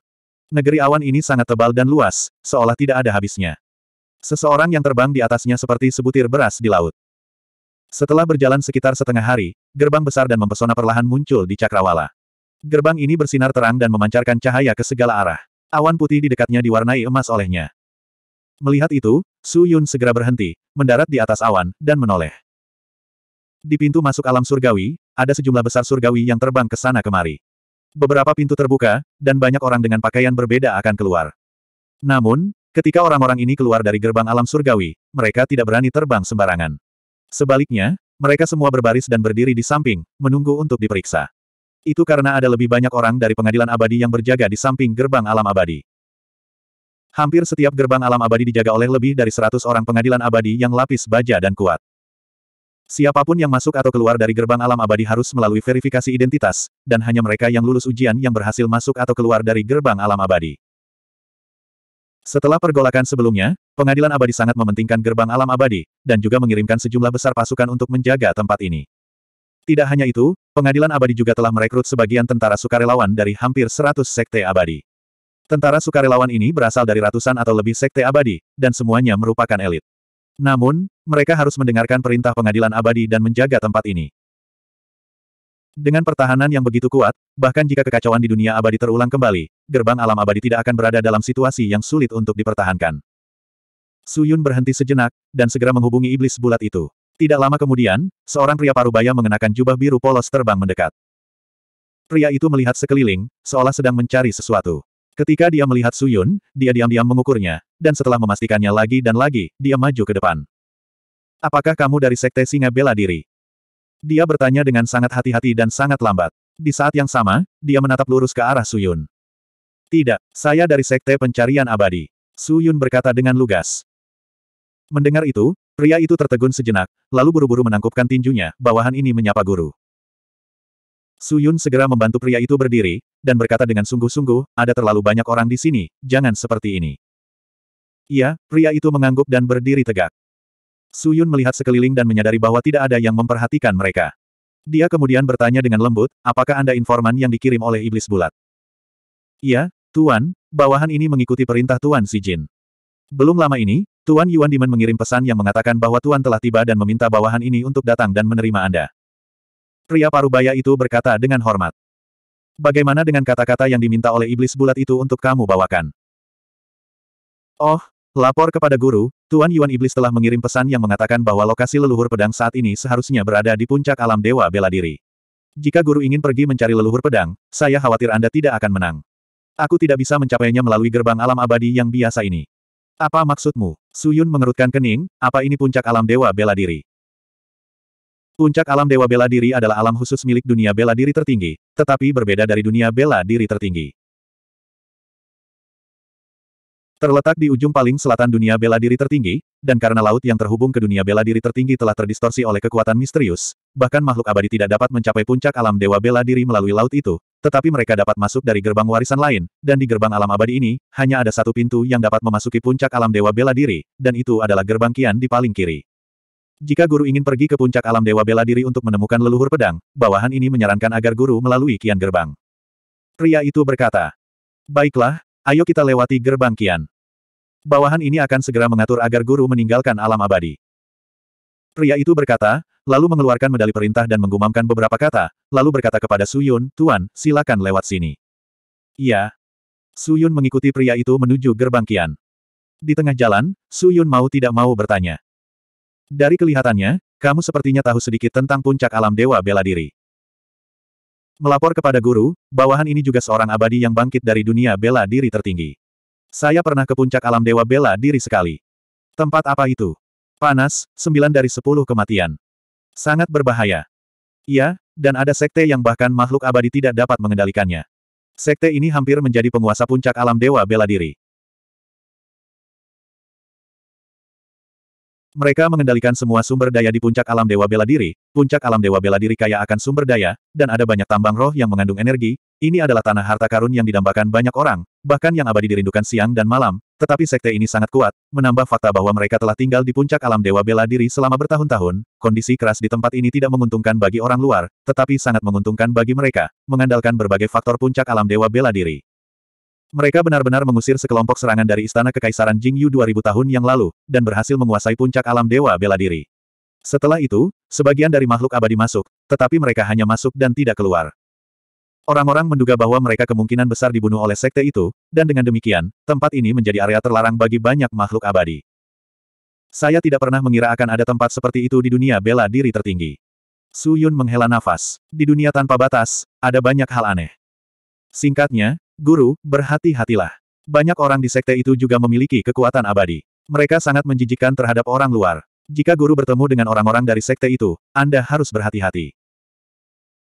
Negeri awan ini sangat tebal dan luas, seolah tidak ada habisnya. Seseorang yang terbang di atasnya seperti sebutir beras di laut. Setelah berjalan sekitar setengah hari, gerbang besar dan mempesona perlahan muncul di cakrawala. Gerbang ini bersinar terang dan memancarkan cahaya ke segala arah. Awan putih di dekatnya diwarnai emas olehnya. Melihat itu, Su Yun segera berhenti, mendarat di atas awan, dan menoleh. Di pintu masuk alam surgawi, ada sejumlah besar surgawi yang terbang ke sana kemari. Beberapa pintu terbuka, dan banyak orang dengan pakaian berbeda akan keluar. Namun, ketika orang-orang ini keluar dari gerbang alam surgawi, mereka tidak berani terbang sembarangan. Sebaliknya, mereka semua berbaris dan berdiri di samping, menunggu untuk diperiksa. Itu karena ada lebih banyak orang dari pengadilan abadi yang berjaga di samping gerbang alam abadi. Hampir setiap gerbang alam abadi dijaga oleh lebih dari 100 orang pengadilan abadi yang lapis baja dan kuat. Siapapun yang masuk atau keluar dari gerbang alam abadi harus melalui verifikasi identitas, dan hanya mereka yang lulus ujian yang berhasil masuk atau keluar dari gerbang alam abadi. Setelah pergolakan sebelumnya, pengadilan abadi sangat mementingkan gerbang alam abadi, dan juga mengirimkan sejumlah besar pasukan untuk menjaga tempat ini. Tidak hanya itu, pengadilan abadi juga telah merekrut sebagian tentara sukarelawan dari hampir 100 sekte abadi. Tentara sukarelawan ini berasal dari ratusan atau lebih sekte abadi, dan semuanya merupakan elit. Namun, mereka harus mendengarkan perintah pengadilan abadi dan menjaga tempat ini. Dengan pertahanan yang begitu kuat, bahkan jika kekacauan di dunia abadi terulang kembali, gerbang alam abadi tidak akan berada dalam situasi yang sulit untuk dipertahankan. Suyun berhenti sejenak, dan segera menghubungi iblis bulat itu. Tidak lama kemudian, seorang pria parubaya mengenakan jubah biru polos terbang mendekat. Pria itu melihat sekeliling, seolah sedang mencari sesuatu. Ketika dia melihat Suyun, dia diam-diam mengukurnya, dan setelah memastikannya lagi dan lagi, dia maju ke depan. Apakah kamu dari Sekte Singa Bela Diri? Dia bertanya dengan sangat hati-hati dan sangat lambat. Di saat yang sama, dia menatap lurus ke arah Suyun. Tidak, saya dari Sekte Pencarian Abadi. Suyun berkata dengan lugas. Mendengar itu, pria itu tertegun sejenak, lalu buru-buru menangkupkan tinjunya, bawahan ini menyapa guru. Suyun segera membantu pria itu berdiri, dan berkata dengan sungguh-sungguh, ada terlalu banyak orang di sini, jangan seperti ini. Iya, pria itu mengangguk dan berdiri tegak. Suyun melihat sekeliling dan menyadari bahwa tidak ada yang memperhatikan mereka. Dia kemudian bertanya dengan lembut, apakah Anda informan yang dikirim oleh iblis bulat? Iya, Tuan, bawahan ini mengikuti perintah Tuan si Jin. Belum lama ini, Tuan Yuan Dimen mengirim pesan yang mengatakan bahwa Tuan telah tiba dan meminta bawahan ini untuk datang dan menerima Anda. Pria parubaya itu berkata dengan hormat. Bagaimana dengan kata-kata yang diminta oleh iblis bulat itu untuk kamu bawakan? Oh, Lapor kepada guru, Tuan Yuan Iblis telah mengirim pesan yang mengatakan bahwa lokasi leluhur pedang saat ini seharusnya berada di puncak alam dewa bela diri. Jika guru ingin pergi mencari leluhur pedang, saya khawatir Anda tidak akan menang. Aku tidak bisa mencapainya melalui gerbang alam abadi yang biasa ini. Apa maksudmu? Suyun mengerutkan kening, apa ini puncak alam dewa bela diri? Puncak alam Dewa Bela Diri adalah alam khusus milik dunia bela diri tertinggi, tetapi berbeda dari dunia bela diri tertinggi. Terletak di ujung paling selatan dunia bela diri tertinggi, dan karena laut yang terhubung ke dunia bela diri tertinggi telah terdistorsi oleh kekuatan misterius, bahkan makhluk abadi tidak dapat mencapai puncak alam Dewa Bela Diri melalui laut itu, tetapi mereka dapat masuk dari gerbang warisan lain, dan di gerbang alam abadi ini, hanya ada satu pintu yang dapat memasuki puncak alam Dewa Bela Diri, dan itu adalah gerbang Kian di paling kiri. Jika guru ingin pergi ke puncak alam dewa bela diri untuk menemukan leluhur pedang, bawahan ini menyarankan agar guru melalui kian gerbang. Pria itu berkata, Baiklah, ayo kita lewati gerbang kian. Bawahan ini akan segera mengatur agar guru meninggalkan alam abadi. Pria itu berkata, lalu mengeluarkan medali perintah dan menggumamkan beberapa kata, lalu berkata kepada Suyun, Tuan, silakan lewat sini. Iya. Suyun mengikuti pria itu menuju gerbang kian. Di tengah jalan, Suyun mau tidak mau bertanya. Dari kelihatannya, kamu sepertinya tahu sedikit tentang puncak alam dewa bela diri. Melapor kepada guru, bawahan ini juga seorang abadi yang bangkit dari dunia bela diri tertinggi. Saya pernah ke puncak alam dewa bela diri sekali. Tempat apa itu? Panas, 9 dari 10 kematian. Sangat berbahaya. Iya, dan ada sekte yang bahkan makhluk abadi tidak dapat mengendalikannya. Sekte ini hampir menjadi penguasa puncak alam dewa bela diri. Mereka mengendalikan semua sumber daya di puncak alam dewa bela diri, puncak alam dewa bela diri kaya akan sumber daya, dan ada banyak tambang roh yang mengandung energi, ini adalah tanah harta karun yang didambakan banyak orang, bahkan yang abadi dirindukan siang dan malam, tetapi sekte ini sangat kuat, menambah fakta bahwa mereka telah tinggal di puncak alam dewa bela diri selama bertahun-tahun, kondisi keras di tempat ini tidak menguntungkan bagi orang luar, tetapi sangat menguntungkan bagi mereka, mengandalkan berbagai faktor puncak alam dewa bela diri. Mereka benar-benar mengusir sekelompok serangan dari Istana Kekaisaran Jingyu 2000 tahun yang lalu, dan berhasil menguasai puncak alam Dewa Bela Diri. Setelah itu, sebagian dari makhluk abadi masuk, tetapi mereka hanya masuk dan tidak keluar. Orang-orang menduga bahwa mereka kemungkinan besar dibunuh oleh sekte itu, dan dengan demikian, tempat ini menjadi area terlarang bagi banyak makhluk abadi. Saya tidak pernah mengira akan ada tempat seperti itu di dunia bela diri tertinggi. Su Yun menghela nafas. Di dunia tanpa batas, ada banyak hal aneh. Singkatnya, Guru, berhati-hatilah. Banyak orang di sekte itu juga memiliki kekuatan abadi. Mereka sangat menjijikkan terhadap orang luar. Jika guru bertemu dengan orang-orang dari sekte itu, Anda harus berhati-hati.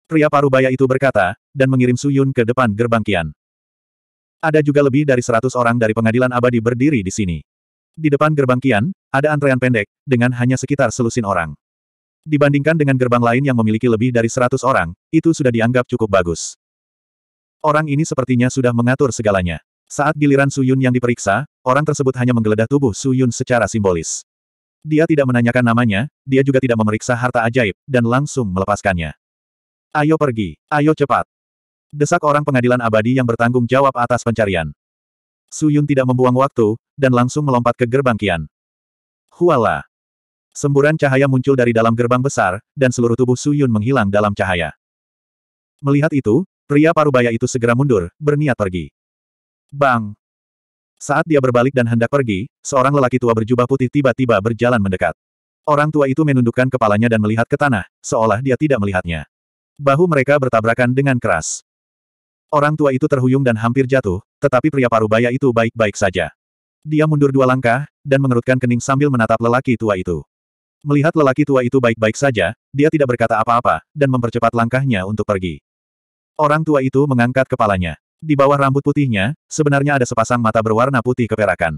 Pria parubaya itu berkata, dan mengirim Suyun ke depan gerbang Kian. Ada juga lebih dari seratus orang dari pengadilan abadi berdiri di sini. Di depan gerbang Kian, ada antrean pendek, dengan hanya sekitar selusin orang. Dibandingkan dengan gerbang lain yang memiliki lebih dari seratus orang, itu sudah dianggap cukup bagus. Orang ini sepertinya sudah mengatur segalanya. Saat giliran Suyun yang diperiksa, orang tersebut hanya menggeledah tubuh Suyun secara simbolis. Dia tidak menanyakan namanya, dia juga tidak memeriksa harta ajaib, dan langsung melepaskannya. Ayo pergi, ayo cepat. Desak orang pengadilan abadi yang bertanggung jawab atas pencarian. Suyun tidak membuang waktu, dan langsung melompat ke gerbang Kian. Huala. Semburan cahaya muncul dari dalam gerbang besar, dan seluruh tubuh Suyun menghilang dalam cahaya. Melihat itu, Pria parubaya itu segera mundur, berniat pergi. Bang! Saat dia berbalik dan hendak pergi, seorang lelaki tua berjubah putih tiba-tiba berjalan mendekat. Orang tua itu menundukkan kepalanya dan melihat ke tanah, seolah dia tidak melihatnya. Bahu mereka bertabrakan dengan keras. Orang tua itu terhuyung dan hampir jatuh, tetapi pria parubaya itu baik-baik saja. Dia mundur dua langkah, dan mengerutkan kening sambil menatap lelaki tua itu. Melihat lelaki tua itu baik-baik saja, dia tidak berkata apa-apa, dan mempercepat langkahnya untuk pergi. Orang tua itu mengangkat kepalanya. Di bawah rambut putihnya, sebenarnya ada sepasang mata berwarna putih keperakan.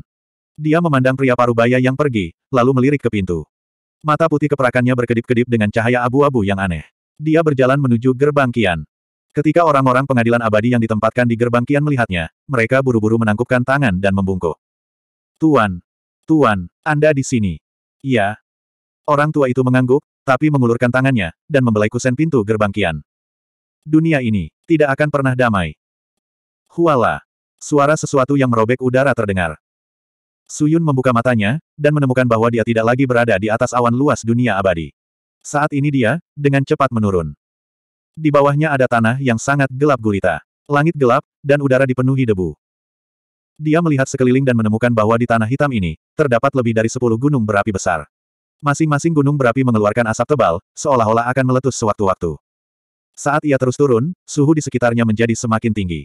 Dia memandang pria parubaya yang pergi, lalu melirik ke pintu. Mata putih keperakannya berkedip-kedip dengan cahaya abu-abu yang aneh. Dia berjalan menuju gerbang Kian. Ketika orang-orang pengadilan abadi yang ditempatkan di gerbang Kian melihatnya, mereka buru-buru menangkupkan tangan dan membungkuk. Tuan! Tuan, Anda di sini. Iya. Orang tua itu mengangguk, tapi mengulurkan tangannya, dan membelai kusen pintu gerbang Kian. Dunia ini tidak akan pernah damai. Huala. Suara sesuatu yang merobek udara terdengar. Suyun membuka matanya, dan menemukan bahwa dia tidak lagi berada di atas awan luas dunia abadi. Saat ini dia, dengan cepat menurun. Di bawahnya ada tanah yang sangat gelap gulita. Langit gelap, dan udara dipenuhi debu. Dia melihat sekeliling dan menemukan bahwa di tanah hitam ini, terdapat lebih dari sepuluh gunung berapi besar. Masing-masing gunung berapi mengeluarkan asap tebal, seolah-olah akan meletus sewaktu-waktu. Saat ia terus turun, suhu di sekitarnya menjadi semakin tinggi.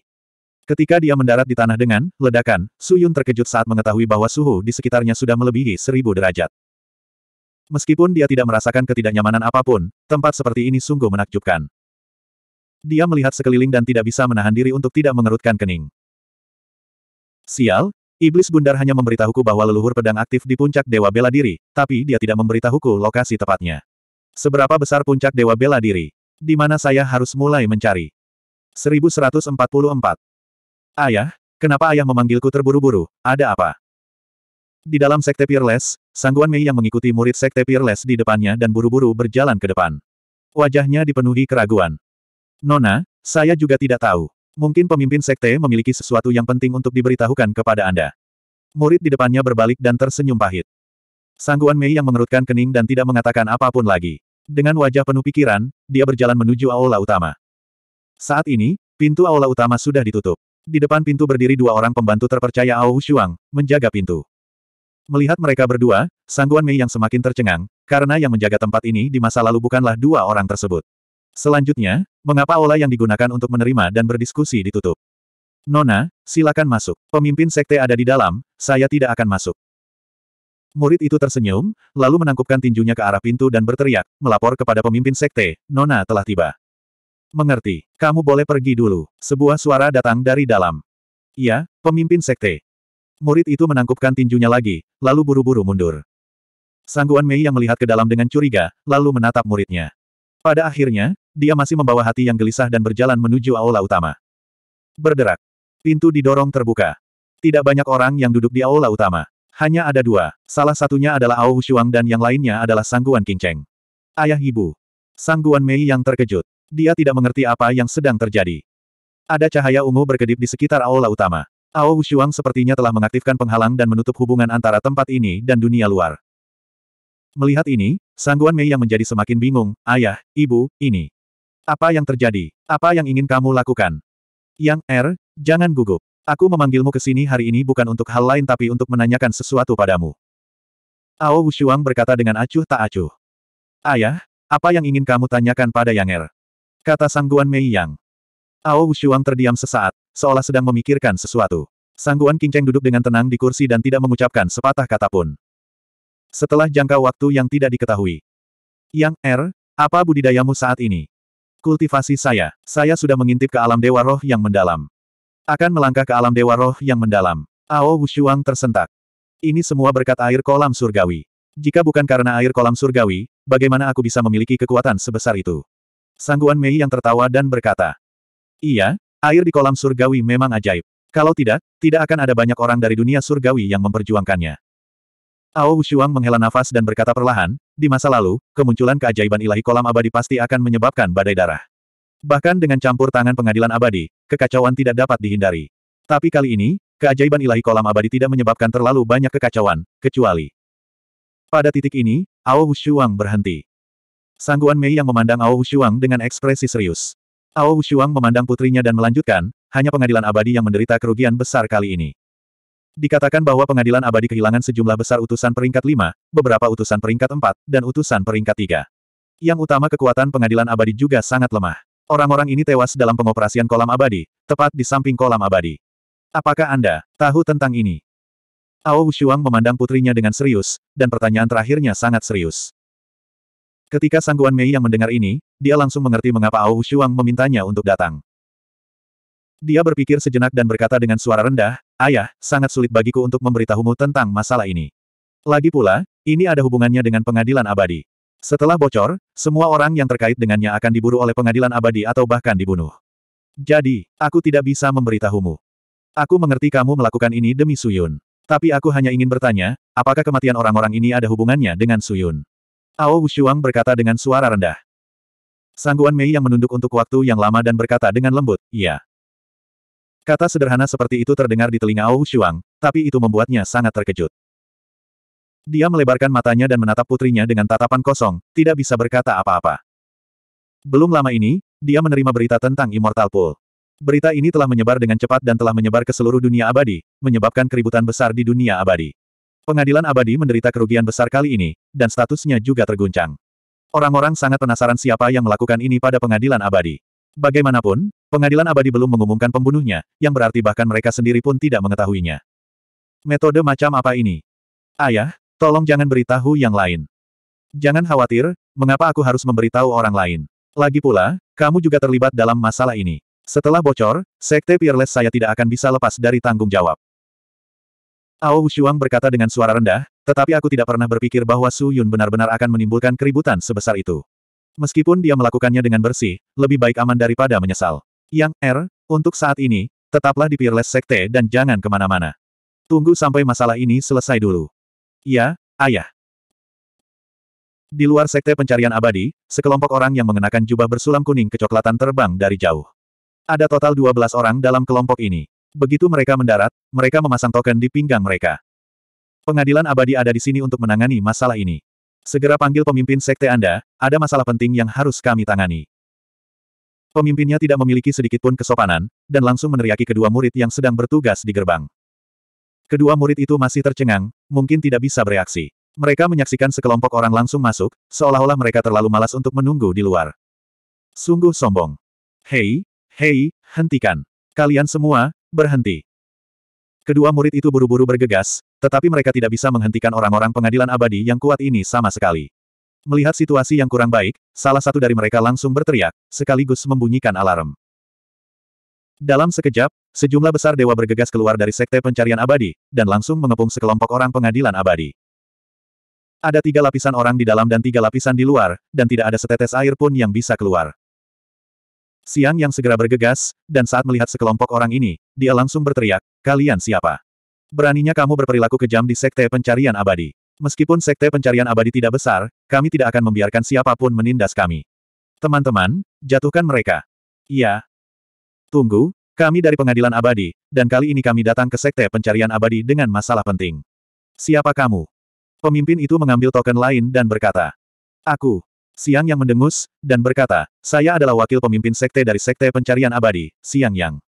Ketika dia mendarat di tanah dengan ledakan, Su Yun terkejut saat mengetahui bahwa suhu di sekitarnya sudah melebihi seribu derajat. Meskipun dia tidak merasakan ketidaknyamanan apapun, tempat seperti ini sungguh menakjubkan. Dia melihat sekeliling dan tidak bisa menahan diri untuk tidak mengerutkan kening. Sial, Iblis Bundar hanya memberitahuku bahwa leluhur pedang aktif di puncak Dewa Bela Diri, tapi dia tidak memberitahuku lokasi tepatnya. Seberapa besar puncak Dewa Bela Diri? di mana saya harus mulai mencari. 1144. Ayah, kenapa ayah memanggilku terburu-buru, ada apa? Di dalam Sekte Peerless, Sangguan Mei yang mengikuti murid Sekte Peerless di depannya dan buru-buru berjalan ke depan. Wajahnya dipenuhi keraguan. Nona, saya juga tidak tahu. Mungkin pemimpin sekte memiliki sesuatu yang penting untuk diberitahukan kepada Anda. Murid di depannya berbalik dan tersenyum pahit. Sangguan Mei yang mengerutkan kening dan tidak mengatakan apapun lagi. Dengan wajah penuh pikiran, dia berjalan menuju aula utama. Saat ini, pintu aula utama sudah ditutup. Di depan pintu berdiri dua orang pembantu terpercaya Ao Shuang, menjaga pintu. Melihat mereka berdua, Sangguan Mei yang semakin tercengang, karena yang menjaga tempat ini di masa lalu bukanlah dua orang tersebut. Selanjutnya, mengapa aula yang digunakan untuk menerima dan berdiskusi ditutup? Nona, silakan masuk. Pemimpin sekte ada di dalam, saya tidak akan masuk. Murid itu tersenyum, lalu menangkupkan tinjunya ke arah pintu dan berteriak, melapor kepada pemimpin sekte, Nona telah tiba. Mengerti, kamu boleh pergi dulu. Sebuah suara datang dari dalam. Iya, pemimpin sekte. Murid itu menangkupkan tinjunya lagi, lalu buru-buru mundur. Sangguan Mei yang melihat ke dalam dengan curiga, lalu menatap muridnya. Pada akhirnya, dia masih membawa hati yang gelisah dan berjalan menuju aula utama. Berderak. Pintu didorong terbuka. Tidak banyak orang yang duduk di aula utama. Hanya ada dua, salah satunya adalah Ao Hushuang dan yang lainnya adalah Sangguan Qingcheng. Ayah ibu. Sangguan Mei yang terkejut. Dia tidak mengerti apa yang sedang terjadi. Ada cahaya ungu berkedip di sekitar aula utama. Ao Hushuang sepertinya telah mengaktifkan penghalang dan menutup hubungan antara tempat ini dan dunia luar. Melihat ini, Sangguan Mei yang menjadi semakin bingung, ayah, ibu, ini. Apa yang terjadi? Apa yang ingin kamu lakukan? Yang R, er, jangan gugup. Aku memanggilmu ke sini hari ini bukan untuk hal lain tapi untuk menanyakan sesuatu padamu. Ao Wushuang berkata dengan acuh tak acuh. Ayah, apa yang ingin kamu tanyakan pada Yang Er? Kata Sangguan Mei Yang. Ao Wushuang terdiam sesaat, seolah sedang memikirkan sesuatu. Sangguan Kinceng duduk dengan tenang di kursi dan tidak mengucapkan sepatah kata pun. Setelah jangka waktu yang tidak diketahui. Yang Er, apa budidayamu saat ini? Kultivasi saya, saya sudah mengintip ke alam dewa roh yang mendalam. Akan melangkah ke alam dewa roh yang mendalam. Ao Wushuang tersentak. Ini semua berkat air kolam surgawi. Jika bukan karena air kolam surgawi, bagaimana aku bisa memiliki kekuatan sebesar itu? Sangguan Mei yang tertawa dan berkata. Iya, air di kolam surgawi memang ajaib. Kalau tidak, tidak akan ada banyak orang dari dunia surgawi yang memperjuangkannya. Ao Wushuang menghela nafas dan berkata perlahan, di masa lalu, kemunculan keajaiban ilahi kolam abadi pasti akan menyebabkan badai darah. Bahkan dengan campur tangan pengadilan abadi, kekacauan tidak dapat dihindari. Tapi kali ini, keajaiban ilahi kolam abadi tidak menyebabkan terlalu banyak kekacauan, kecuali. Pada titik ini, Ao Hushuang berhenti. Sangguan Mei yang memandang Ao Hushuang dengan ekspresi serius. Ao Hushuang memandang putrinya dan melanjutkan, hanya pengadilan abadi yang menderita kerugian besar kali ini. Dikatakan bahwa pengadilan abadi kehilangan sejumlah besar utusan peringkat 5, beberapa utusan peringkat 4, dan utusan peringkat 3. Yang utama kekuatan pengadilan abadi juga sangat lemah. Orang-orang ini tewas dalam pengoperasian kolam abadi, tepat di samping kolam abadi. Apakah Anda tahu tentang ini? Ao Wushuang memandang putrinya dengan serius, dan pertanyaan terakhirnya sangat serius. Ketika Sangguan Mei yang mendengar ini, dia langsung mengerti mengapa Ao Wushuang memintanya untuk datang. Dia berpikir sejenak dan berkata dengan suara rendah, Ayah, sangat sulit bagiku untuk memberitahumu tentang masalah ini. Lagi pula, ini ada hubungannya dengan pengadilan abadi. Setelah bocor, semua orang yang terkait dengannya akan diburu oleh pengadilan abadi atau bahkan dibunuh. Jadi, aku tidak bisa memberitahumu. Aku mengerti kamu melakukan ini demi Suyun. Tapi aku hanya ingin bertanya, apakah kematian orang-orang ini ada hubungannya dengan Suyun? Ao Wushuang berkata dengan suara rendah. Sangguan Mei yang menunduk untuk waktu yang lama dan berkata dengan lembut, iya. Kata sederhana seperti itu terdengar di telinga Ao Wushuang, tapi itu membuatnya sangat terkejut. Dia melebarkan matanya dan menatap putrinya dengan tatapan kosong, tidak bisa berkata apa-apa. Belum lama ini, dia menerima berita tentang Immortal Pool. Berita ini telah menyebar dengan cepat dan telah menyebar ke seluruh dunia abadi, menyebabkan keributan besar di dunia abadi. Pengadilan abadi menderita kerugian besar kali ini, dan statusnya juga terguncang. Orang-orang sangat penasaran siapa yang melakukan ini pada pengadilan abadi. Bagaimanapun, pengadilan abadi belum mengumumkan pembunuhnya, yang berarti bahkan mereka sendiri pun tidak mengetahuinya. Metode macam apa ini? Ayah, Tolong jangan beritahu yang lain. Jangan khawatir, mengapa aku harus memberitahu orang lain? Lagi pula, kamu juga terlibat dalam masalah ini. Setelah bocor, Sekte Peerless saya tidak akan bisa lepas dari tanggung jawab. Ao Wushuang berkata dengan suara rendah, tetapi aku tidak pernah berpikir bahwa Su Yun benar-benar akan menimbulkan keributan sebesar itu. Meskipun dia melakukannya dengan bersih, lebih baik aman daripada menyesal. Yang R, untuk saat ini, tetaplah di Peerless Sekte dan jangan kemana-mana. Tunggu sampai masalah ini selesai dulu. Ya, ayah. Di luar sekte pencarian abadi, sekelompok orang yang mengenakan jubah bersulam kuning kecoklatan terbang dari jauh. Ada total 12 orang dalam kelompok ini. Begitu mereka mendarat, mereka memasang token di pinggang mereka. Pengadilan abadi ada di sini untuk menangani masalah ini. Segera panggil pemimpin sekte Anda, ada masalah penting yang harus kami tangani. Pemimpinnya tidak memiliki sedikitpun kesopanan, dan langsung meneriaki kedua murid yang sedang bertugas di gerbang. Kedua murid itu masih tercengang, mungkin tidak bisa bereaksi. Mereka menyaksikan sekelompok orang langsung masuk, seolah-olah mereka terlalu malas untuk menunggu di luar. Sungguh sombong. Hei, hei, hentikan. Kalian semua, berhenti. Kedua murid itu buru-buru bergegas, tetapi mereka tidak bisa menghentikan orang-orang pengadilan abadi yang kuat ini sama sekali. Melihat situasi yang kurang baik, salah satu dari mereka langsung berteriak, sekaligus membunyikan alarm. Dalam sekejap, sejumlah besar dewa bergegas keluar dari sekte pencarian abadi, dan langsung mengepung sekelompok orang pengadilan abadi. Ada tiga lapisan orang di dalam dan tiga lapisan di luar, dan tidak ada setetes air pun yang bisa keluar. Siang yang segera bergegas, dan saat melihat sekelompok orang ini, dia langsung berteriak, kalian siapa? Beraninya kamu berperilaku kejam di sekte pencarian abadi. Meskipun sekte pencarian abadi tidak besar, kami tidak akan membiarkan siapapun menindas kami. Teman-teman, jatuhkan mereka. Iya, Tunggu, kami dari pengadilan abadi, dan kali ini kami datang ke sekte pencarian abadi dengan masalah penting. Siapa kamu? Pemimpin itu mengambil token lain dan berkata. Aku. Siang Yang mendengus, dan berkata, saya adalah wakil pemimpin sekte dari sekte pencarian abadi, Siang Yang.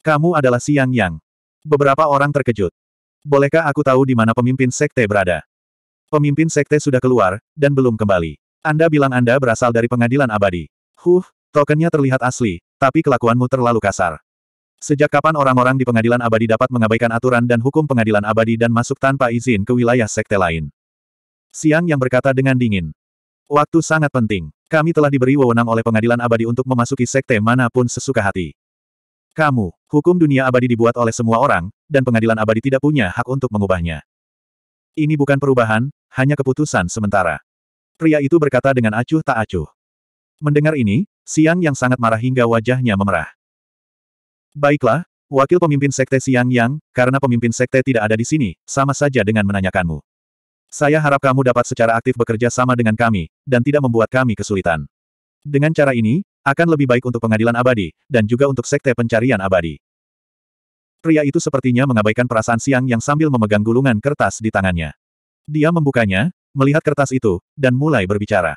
Kamu adalah Siang Yang. Beberapa orang terkejut. Bolehkah aku tahu di mana pemimpin sekte berada? Pemimpin sekte sudah keluar, dan belum kembali. Anda bilang Anda berasal dari pengadilan abadi. Huh, tokennya terlihat asli, tapi kelakuanmu terlalu kasar. Sejak kapan orang-orang di pengadilan abadi dapat mengabaikan aturan dan hukum pengadilan abadi dan masuk tanpa izin ke wilayah sekte lain? Siang yang berkata dengan dingin. Waktu sangat penting. Kami telah diberi wewenang oleh pengadilan abadi untuk memasuki sekte manapun sesuka hati. Kamu, hukum dunia abadi dibuat oleh semua orang, dan pengadilan abadi tidak punya hak untuk mengubahnya. Ini bukan perubahan, hanya keputusan sementara. Pria itu berkata dengan acuh tak acuh. Mendengar ini, Siang yang sangat marah hingga wajahnya memerah. Baiklah, wakil pemimpin sekte Siang Yang, karena pemimpin sekte tidak ada di sini, sama saja dengan menanyakanmu. Saya harap kamu dapat secara aktif bekerja sama dengan kami, dan tidak membuat kami kesulitan. Dengan cara ini, akan lebih baik untuk pengadilan abadi, dan juga untuk sekte pencarian abadi. Pria itu sepertinya mengabaikan perasaan siang yang sambil memegang gulungan kertas di tangannya. Dia membukanya, melihat kertas itu, dan mulai berbicara.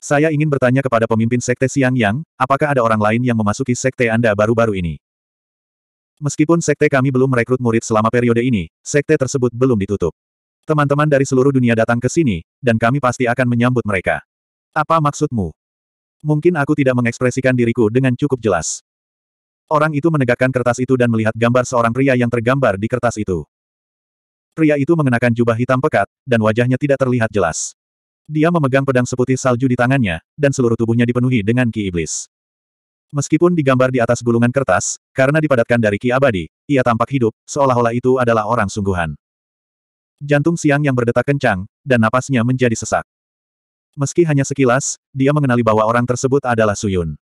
Saya ingin bertanya kepada pemimpin Sekte Siang Yang, apakah ada orang lain yang memasuki Sekte Anda baru-baru ini? Meskipun Sekte kami belum merekrut murid selama periode ini, Sekte tersebut belum ditutup. Teman-teman dari seluruh dunia datang ke sini, dan kami pasti akan menyambut mereka. Apa maksudmu? Mungkin aku tidak mengekspresikan diriku dengan cukup jelas. Orang itu menegakkan kertas itu dan melihat gambar seorang pria yang tergambar di kertas itu. Pria itu mengenakan jubah hitam pekat, dan wajahnya tidak terlihat jelas. Dia memegang pedang seputih salju di tangannya, dan seluruh tubuhnya dipenuhi dengan ki iblis. Meskipun digambar di atas gulungan kertas, karena dipadatkan dari ki abadi, ia tampak hidup, seolah-olah itu adalah orang sungguhan. Jantung siang yang berdetak kencang, dan napasnya menjadi sesak. Meski hanya sekilas, dia mengenali bahwa orang tersebut adalah Suyun.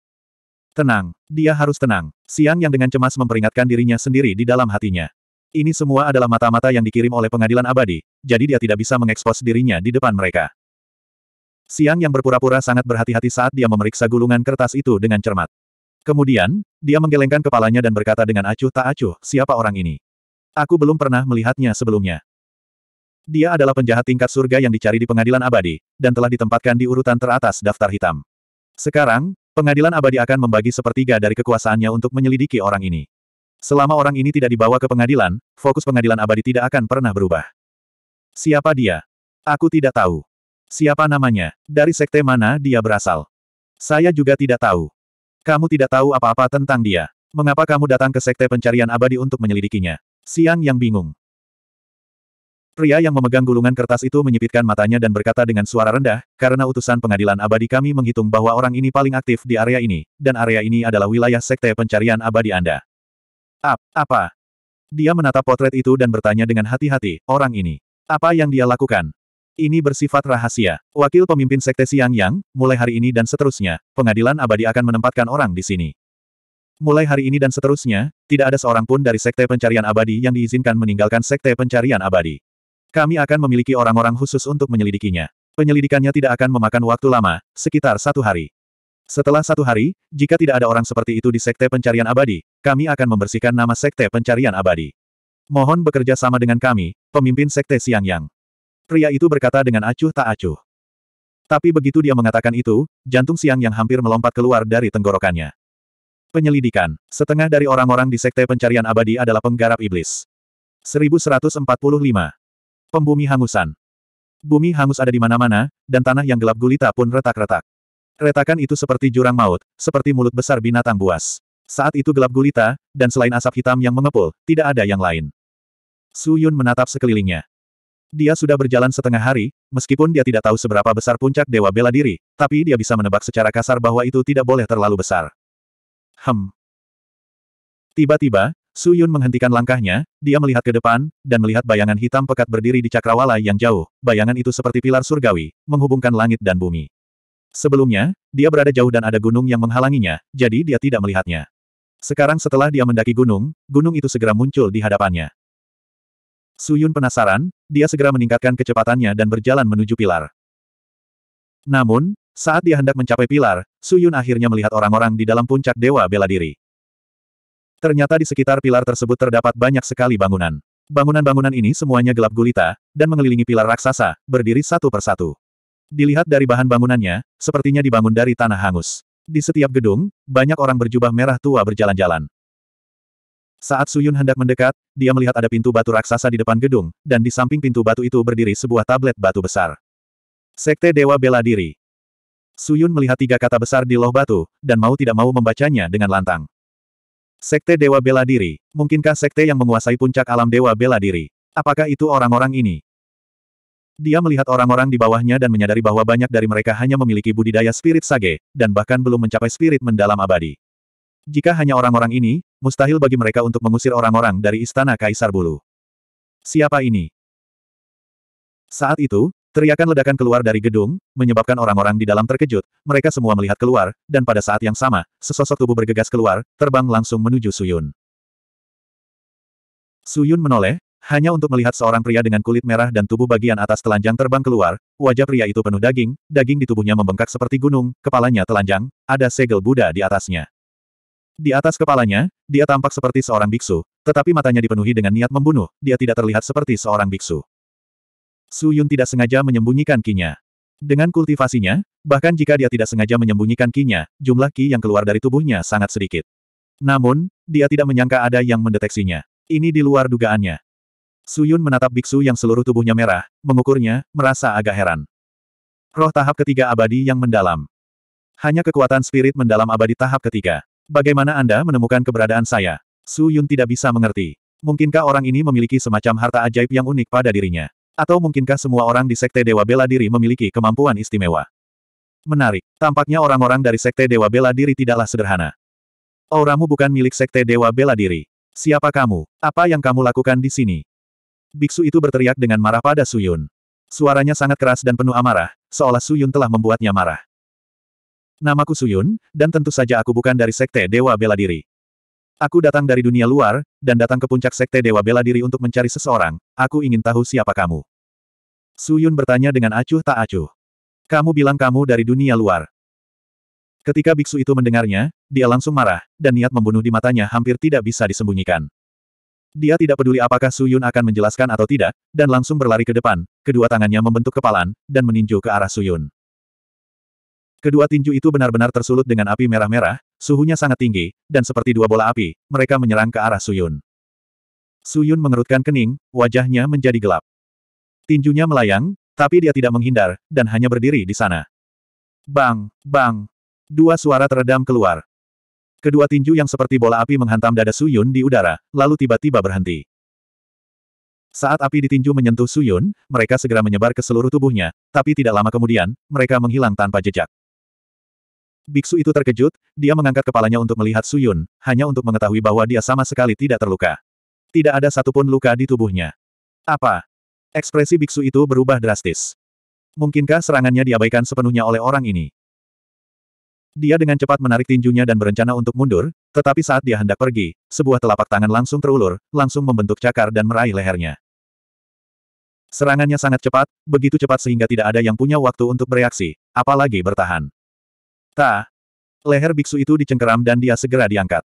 Tenang, dia harus tenang. Siang yang dengan cemas memperingatkan dirinya sendiri di dalam hatinya. Ini semua adalah mata-mata yang dikirim oleh pengadilan abadi, jadi dia tidak bisa mengekspos dirinya di depan mereka. Siang yang berpura-pura sangat berhati-hati saat dia memeriksa gulungan kertas itu dengan cermat. Kemudian, dia menggelengkan kepalanya dan berkata dengan acuh tak acuh, siapa orang ini? Aku belum pernah melihatnya sebelumnya. Dia adalah penjahat tingkat surga yang dicari di pengadilan abadi, dan telah ditempatkan di urutan teratas daftar hitam. Sekarang, pengadilan abadi akan membagi sepertiga dari kekuasaannya untuk menyelidiki orang ini. Selama orang ini tidak dibawa ke pengadilan, fokus pengadilan abadi tidak akan pernah berubah. Siapa dia? Aku tidak tahu. Siapa namanya? Dari sekte mana dia berasal? Saya juga tidak tahu. Kamu tidak tahu apa-apa tentang dia. Mengapa kamu datang ke sekte pencarian abadi untuk menyelidikinya? Siang yang bingung. Pria yang memegang gulungan kertas itu menyipitkan matanya dan berkata dengan suara rendah, karena utusan pengadilan abadi kami menghitung bahwa orang ini paling aktif di area ini, dan area ini adalah wilayah sekte pencarian abadi Anda. Ap, apa? Dia menatap potret itu dan bertanya dengan hati-hati, orang ini. Apa yang dia lakukan? Ini bersifat rahasia. Wakil pemimpin Sekte Siang Yang, mulai hari ini dan seterusnya, pengadilan abadi akan menempatkan orang di sini. Mulai hari ini dan seterusnya, tidak ada seorang pun dari Sekte Pencarian Abadi yang diizinkan meninggalkan Sekte Pencarian Abadi. Kami akan memiliki orang-orang khusus untuk menyelidikinya. Penyelidikannya tidak akan memakan waktu lama, sekitar satu hari. Setelah satu hari, jika tidak ada orang seperti itu di Sekte Pencarian Abadi, kami akan membersihkan nama Sekte Pencarian Abadi. Mohon bekerja sama dengan kami, pemimpin Sekte Siang Yang. Pria itu berkata dengan acuh tak acuh. Tapi begitu dia mengatakan itu, jantung siang yang hampir melompat keluar dari tenggorokannya. Penyelidikan, setengah dari orang-orang di Sekte Pencarian Abadi adalah penggarap iblis. 1145. Pembumi hangusan. Bumi hangus ada di mana-mana, dan tanah yang gelap gulita pun retak-retak. Retakan itu seperti jurang maut, seperti mulut besar binatang buas. Saat itu gelap gulita, dan selain asap hitam yang mengepul, tidak ada yang lain. Su Yun menatap sekelilingnya. Dia sudah berjalan setengah hari, meskipun dia tidak tahu seberapa besar puncak Dewa Bela Diri, tapi dia bisa menebak secara kasar bahwa itu tidak boleh terlalu besar. Hem. Tiba-tiba, Su Yun menghentikan langkahnya, dia melihat ke depan, dan melihat bayangan hitam pekat berdiri di cakrawala yang jauh, bayangan itu seperti pilar surgawi, menghubungkan langit dan bumi. Sebelumnya, dia berada jauh dan ada gunung yang menghalanginya, jadi dia tidak melihatnya. Sekarang setelah dia mendaki gunung, gunung itu segera muncul di hadapannya. Suyun penasaran, dia segera meningkatkan kecepatannya dan berjalan menuju pilar. Namun, saat dia hendak mencapai pilar, Suyun akhirnya melihat orang-orang di dalam puncak Dewa Bela Diri. Ternyata di sekitar pilar tersebut terdapat banyak sekali bangunan. Bangunan-bangunan ini semuanya gelap gulita, dan mengelilingi pilar raksasa, berdiri satu persatu. Dilihat dari bahan bangunannya, sepertinya dibangun dari tanah hangus. Di setiap gedung, banyak orang berjubah merah tua berjalan-jalan. Saat Suyun hendak mendekat, dia melihat ada pintu batu raksasa di depan gedung, dan di samping pintu batu itu berdiri sebuah tablet batu besar. Sekte Dewa Bela Diri Suyun melihat tiga kata besar di loh batu, dan mau tidak mau membacanya dengan lantang. Sekte Dewa Bela Diri, mungkinkah sekte yang menguasai puncak alam Dewa Bela Diri? Apakah itu orang-orang ini? Dia melihat orang-orang di bawahnya dan menyadari bahwa banyak dari mereka hanya memiliki budidaya spirit sage, dan bahkan belum mencapai spirit mendalam abadi. Jika hanya orang-orang ini, mustahil bagi mereka untuk mengusir orang-orang dari istana Kaisar Bulu. Siapa ini? Saat itu, teriakan ledakan keluar dari gedung, menyebabkan orang-orang di dalam terkejut, mereka semua melihat keluar, dan pada saat yang sama, sesosok tubuh bergegas keluar, terbang langsung menuju Suyun. Suyun menoleh, hanya untuk melihat seorang pria dengan kulit merah dan tubuh bagian atas telanjang terbang keluar, wajah pria itu penuh daging, daging di tubuhnya membengkak seperti gunung, kepalanya telanjang, ada segel Buddha di atasnya. Di atas kepalanya, dia tampak seperti seorang biksu, tetapi matanya dipenuhi dengan niat membunuh, dia tidak terlihat seperti seorang biksu. Su Yun tidak sengaja menyembunyikan kinya. Dengan kultivasinya, bahkan jika dia tidak sengaja menyembunyikan kinya, jumlah ki yang keluar dari tubuhnya sangat sedikit. Namun, dia tidak menyangka ada yang mendeteksinya. Ini di luar dugaannya. Su Yun menatap biksu yang seluruh tubuhnya merah, mengukurnya, merasa agak heran. Roh tahap ketiga abadi yang mendalam. Hanya kekuatan spirit mendalam abadi tahap ketiga. Bagaimana Anda menemukan keberadaan saya? Su Yun tidak bisa mengerti. Mungkinkah orang ini memiliki semacam harta ajaib yang unik pada dirinya? Atau mungkinkah semua orang di Sekte Dewa Bela Diri memiliki kemampuan istimewa? Menarik, tampaknya orang-orang dari Sekte Dewa Bela Diri tidaklah sederhana. Auramu bukan milik Sekte Dewa Bela Diri. Siapa kamu? Apa yang kamu lakukan di sini? Biksu itu berteriak dengan marah pada Suyun. Suaranya sangat keras dan penuh amarah, seolah Suyun telah membuatnya marah. Namaku Suyun, dan tentu saja aku bukan dari Sekte Dewa Bela Diri. Aku datang dari dunia luar, dan datang ke puncak Sekte Dewa Bela Diri untuk mencari seseorang, aku ingin tahu siapa kamu. Suyun bertanya dengan acuh tak acuh. Kamu bilang kamu dari dunia luar. Ketika biksu itu mendengarnya, dia langsung marah, dan niat membunuh di matanya hampir tidak bisa disembunyikan. Dia tidak peduli apakah Suyun akan menjelaskan atau tidak, dan langsung berlari ke depan, kedua tangannya membentuk kepalan, dan meninju ke arah Suyun. Kedua tinju itu benar-benar tersulut dengan api merah-merah, suhunya sangat tinggi, dan seperti dua bola api, mereka menyerang ke arah Suyun. Suyun mengerutkan kening, wajahnya menjadi gelap. Tinjunya melayang, tapi dia tidak menghindar, dan hanya berdiri di sana. Bang, bang. Dua suara teredam keluar. Kedua tinju yang seperti bola api menghantam dada Suyun di udara, lalu tiba-tiba berhenti. Saat api ditinju tinju menyentuh Suyun, mereka segera menyebar ke seluruh tubuhnya, tapi tidak lama kemudian, mereka menghilang tanpa jejak. Biksu itu terkejut, dia mengangkat kepalanya untuk melihat Suyun, hanya untuk mengetahui bahwa dia sama sekali tidak terluka. Tidak ada satupun luka di tubuhnya. Apa? Ekspresi biksu itu berubah drastis. Mungkinkah serangannya diabaikan sepenuhnya oleh orang ini? Dia dengan cepat menarik tinjunya dan berencana untuk mundur, tetapi saat dia hendak pergi, sebuah telapak tangan langsung terulur, langsung membentuk cakar dan meraih lehernya. Serangannya sangat cepat, begitu cepat sehingga tidak ada yang punya waktu untuk bereaksi, apalagi bertahan. Ta! Leher biksu itu dicengkeram dan dia segera diangkat.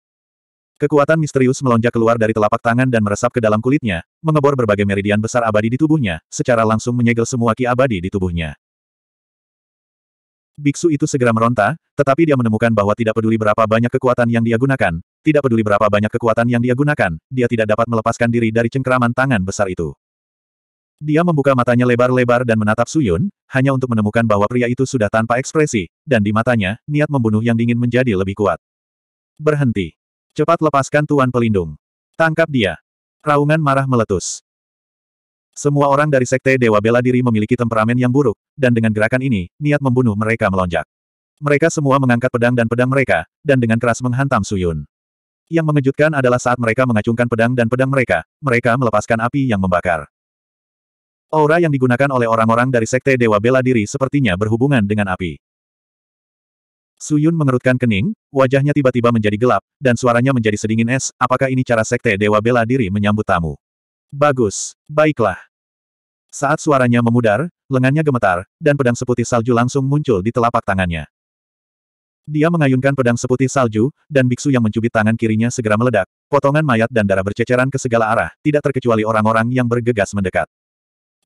Kekuatan misterius melonjak keluar dari telapak tangan dan meresap ke dalam kulitnya, mengebor berbagai meridian besar abadi di tubuhnya, secara langsung menyegel semua ki abadi di tubuhnya. Biksu itu segera meronta, tetapi dia menemukan bahwa tidak peduli berapa banyak kekuatan yang dia gunakan, tidak peduli berapa banyak kekuatan yang dia gunakan, dia tidak dapat melepaskan diri dari cengkeraman tangan besar itu. Dia membuka matanya lebar-lebar dan menatap Suyun, hanya untuk menemukan bahwa pria itu sudah tanpa ekspresi, dan di matanya, niat membunuh yang dingin menjadi lebih kuat. Berhenti. Cepat lepaskan Tuan Pelindung. Tangkap dia. Raungan marah meletus. Semua orang dari Sekte Dewa Bela Diri memiliki temperamen yang buruk, dan dengan gerakan ini, niat membunuh mereka melonjak. Mereka semua mengangkat pedang dan pedang mereka, dan dengan keras menghantam Suyun. Yang mengejutkan adalah saat mereka mengacungkan pedang dan pedang mereka, mereka melepaskan api yang membakar. Aura yang digunakan oleh orang-orang dari Sekte Dewa Bela Diri sepertinya berhubungan dengan api. Suyun mengerutkan kening, wajahnya tiba-tiba menjadi gelap, dan suaranya menjadi sedingin es, apakah ini cara Sekte Dewa Bela Diri menyambut tamu? Bagus, baiklah. Saat suaranya memudar, lengannya gemetar, dan pedang seputih salju langsung muncul di telapak tangannya. Dia mengayunkan pedang seputih salju, dan biksu yang mencubit tangan kirinya segera meledak, potongan mayat dan darah berceceran ke segala arah, tidak terkecuali orang-orang yang bergegas mendekat.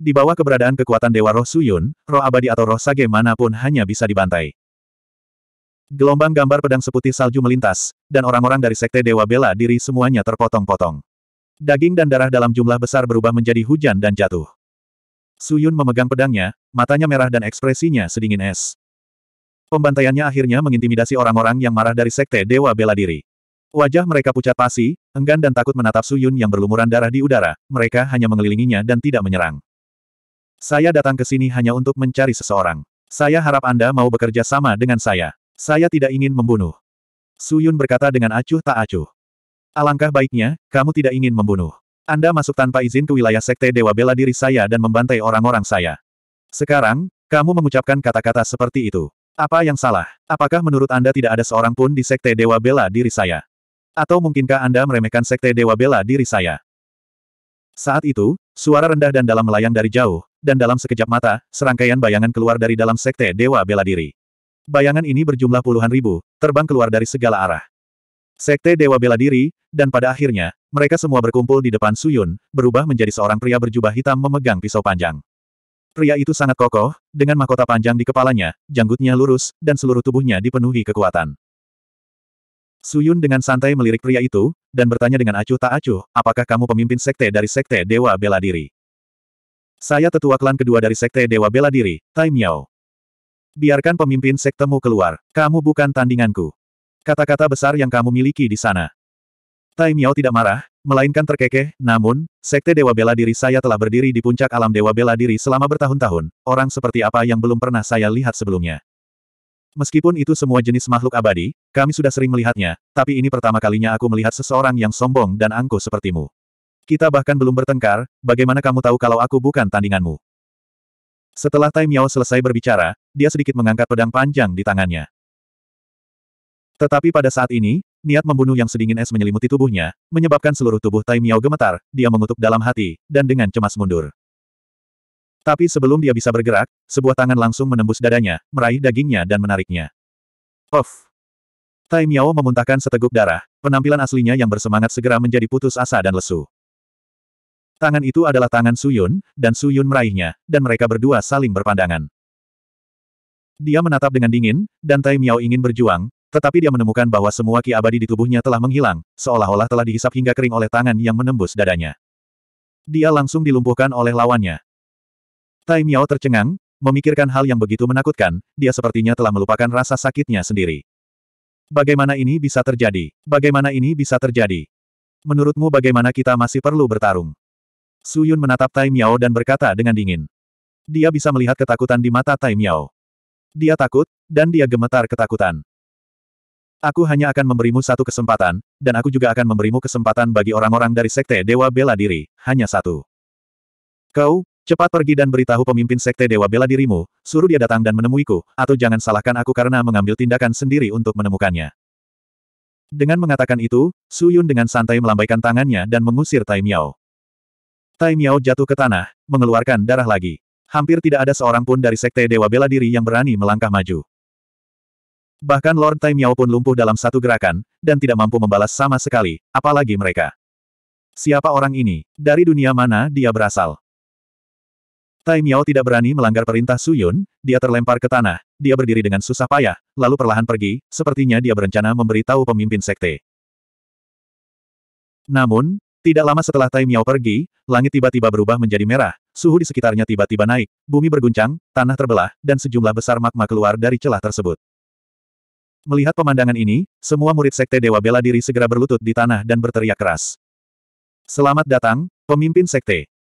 Di bawah keberadaan kekuatan Dewa Roh Suyun, roh abadi atau roh sage manapun hanya bisa dibantai. Gelombang gambar pedang seputih salju melintas, dan orang-orang dari sekte Dewa Bela diri semuanya terpotong-potong. Daging dan darah dalam jumlah besar berubah menjadi hujan dan jatuh. Suyun memegang pedangnya, matanya merah dan ekspresinya sedingin es. Pembantaiannya akhirnya mengintimidasi orang-orang yang marah dari sekte Dewa Bela Diri. Wajah mereka pucat pasi, enggan dan takut menatap Suyun yang berlumuran darah di udara, mereka hanya mengelilinginya dan tidak menyerang. Saya datang ke sini hanya untuk mencari seseorang. Saya harap Anda mau bekerja sama dengan saya. Saya tidak ingin membunuh. Suyun berkata dengan acuh tak acuh. Alangkah baiknya, kamu tidak ingin membunuh. Anda masuk tanpa izin ke wilayah Sekte Dewa Bela Diri saya dan membantai orang-orang saya. Sekarang, kamu mengucapkan kata-kata seperti itu. Apa yang salah? Apakah menurut Anda tidak ada seorang pun di Sekte Dewa Bela Diri saya? Atau mungkinkah Anda meremehkan Sekte Dewa Bela Diri saya? Saat itu, suara rendah dan dalam melayang dari jauh, dan dalam sekejap mata, serangkaian bayangan keluar dari dalam sekte Dewa Bela Diri. Bayangan ini berjumlah puluhan ribu, terbang keluar dari segala arah. Sekte Dewa Bela Diri, dan pada akhirnya, mereka semua berkumpul di depan Suyun, berubah menjadi seorang pria berjubah hitam memegang pisau panjang. Pria itu sangat kokoh, dengan mahkota panjang di kepalanya, janggutnya lurus, dan seluruh tubuhnya dipenuhi kekuatan. Suyun dengan santai melirik pria itu, dan bertanya dengan acuh tak acuh, apakah kamu pemimpin sekte dari sekte Dewa Bela Diri? Saya tetua klan kedua dari Sekte Dewa Bela Diri, Tai Miao. Biarkan pemimpin sektemu keluar, kamu bukan tandinganku. Kata-kata besar yang kamu miliki di sana. Tai Miao tidak marah, melainkan terkekeh, namun, Sekte Dewa Bela Diri saya telah berdiri di puncak alam Dewa Bela Diri selama bertahun-tahun, orang seperti apa yang belum pernah saya lihat sebelumnya. Meskipun itu semua jenis makhluk abadi, kami sudah sering melihatnya, tapi ini pertama kalinya aku melihat seseorang yang sombong dan angkuh sepertimu. Kita bahkan belum bertengkar, bagaimana kamu tahu kalau aku bukan tandinganmu? Setelah Tai Miao selesai berbicara, dia sedikit mengangkat pedang panjang di tangannya. Tetapi pada saat ini, niat membunuh yang sedingin es menyelimuti tubuhnya, menyebabkan seluruh tubuh Tai Miao gemetar, dia mengutuk dalam hati, dan dengan cemas mundur. Tapi sebelum dia bisa bergerak, sebuah tangan langsung menembus dadanya, meraih dagingnya dan menariknya. Of! Tai Miao memuntahkan seteguk darah, penampilan aslinya yang bersemangat segera menjadi putus asa dan lesu. Tangan itu adalah tangan Suyun, dan Suyun meraihnya, dan mereka berdua saling berpandangan. Dia menatap dengan dingin, dan Tai Miao ingin berjuang, tetapi dia menemukan bahwa semua ki abadi di tubuhnya telah menghilang, seolah-olah telah dihisap hingga kering oleh tangan yang menembus dadanya. Dia langsung dilumpuhkan oleh lawannya. Tai Miao tercengang, memikirkan hal yang begitu menakutkan, dia sepertinya telah melupakan rasa sakitnya sendiri. Bagaimana ini bisa terjadi? Bagaimana ini bisa terjadi? Menurutmu bagaimana kita masih perlu bertarung? Su Yun menatap Tai Miao dan berkata dengan dingin. Dia bisa melihat ketakutan di mata Tai Miao. Dia takut, dan dia gemetar ketakutan. Aku hanya akan memberimu satu kesempatan, dan aku juga akan memberimu kesempatan bagi orang-orang dari Sekte Dewa Bela Diri, hanya satu. Kau, cepat pergi dan beritahu pemimpin Sekte Dewa Bela Dirimu, suruh dia datang dan menemuiku, atau jangan salahkan aku karena mengambil tindakan sendiri untuk menemukannya. Dengan mengatakan itu, Su Yun dengan santai melambaikan tangannya dan mengusir Tai Miao. Tai Miao jatuh ke tanah, mengeluarkan darah lagi. Hampir tidak ada seorang pun dari Sekte Dewa Bela Diri yang berani melangkah maju. Bahkan Lord Tai Miao pun lumpuh dalam satu gerakan, dan tidak mampu membalas sama sekali, apalagi mereka. Siapa orang ini? Dari dunia mana dia berasal? Tai Miao tidak berani melanggar perintah Su Yun, dia terlempar ke tanah, dia berdiri dengan susah payah, lalu perlahan pergi, sepertinya dia berencana memberitahu pemimpin sekte. Namun, tidak lama setelah Tai Miao pergi, langit tiba-tiba berubah menjadi merah, suhu di sekitarnya tiba-tiba naik, bumi berguncang, tanah terbelah, dan sejumlah besar magma keluar dari celah tersebut. Melihat pemandangan ini, semua murid Sekte Dewa Bela Diri segera berlutut di tanah dan berteriak keras. Selamat datang, pemimpin Sekte.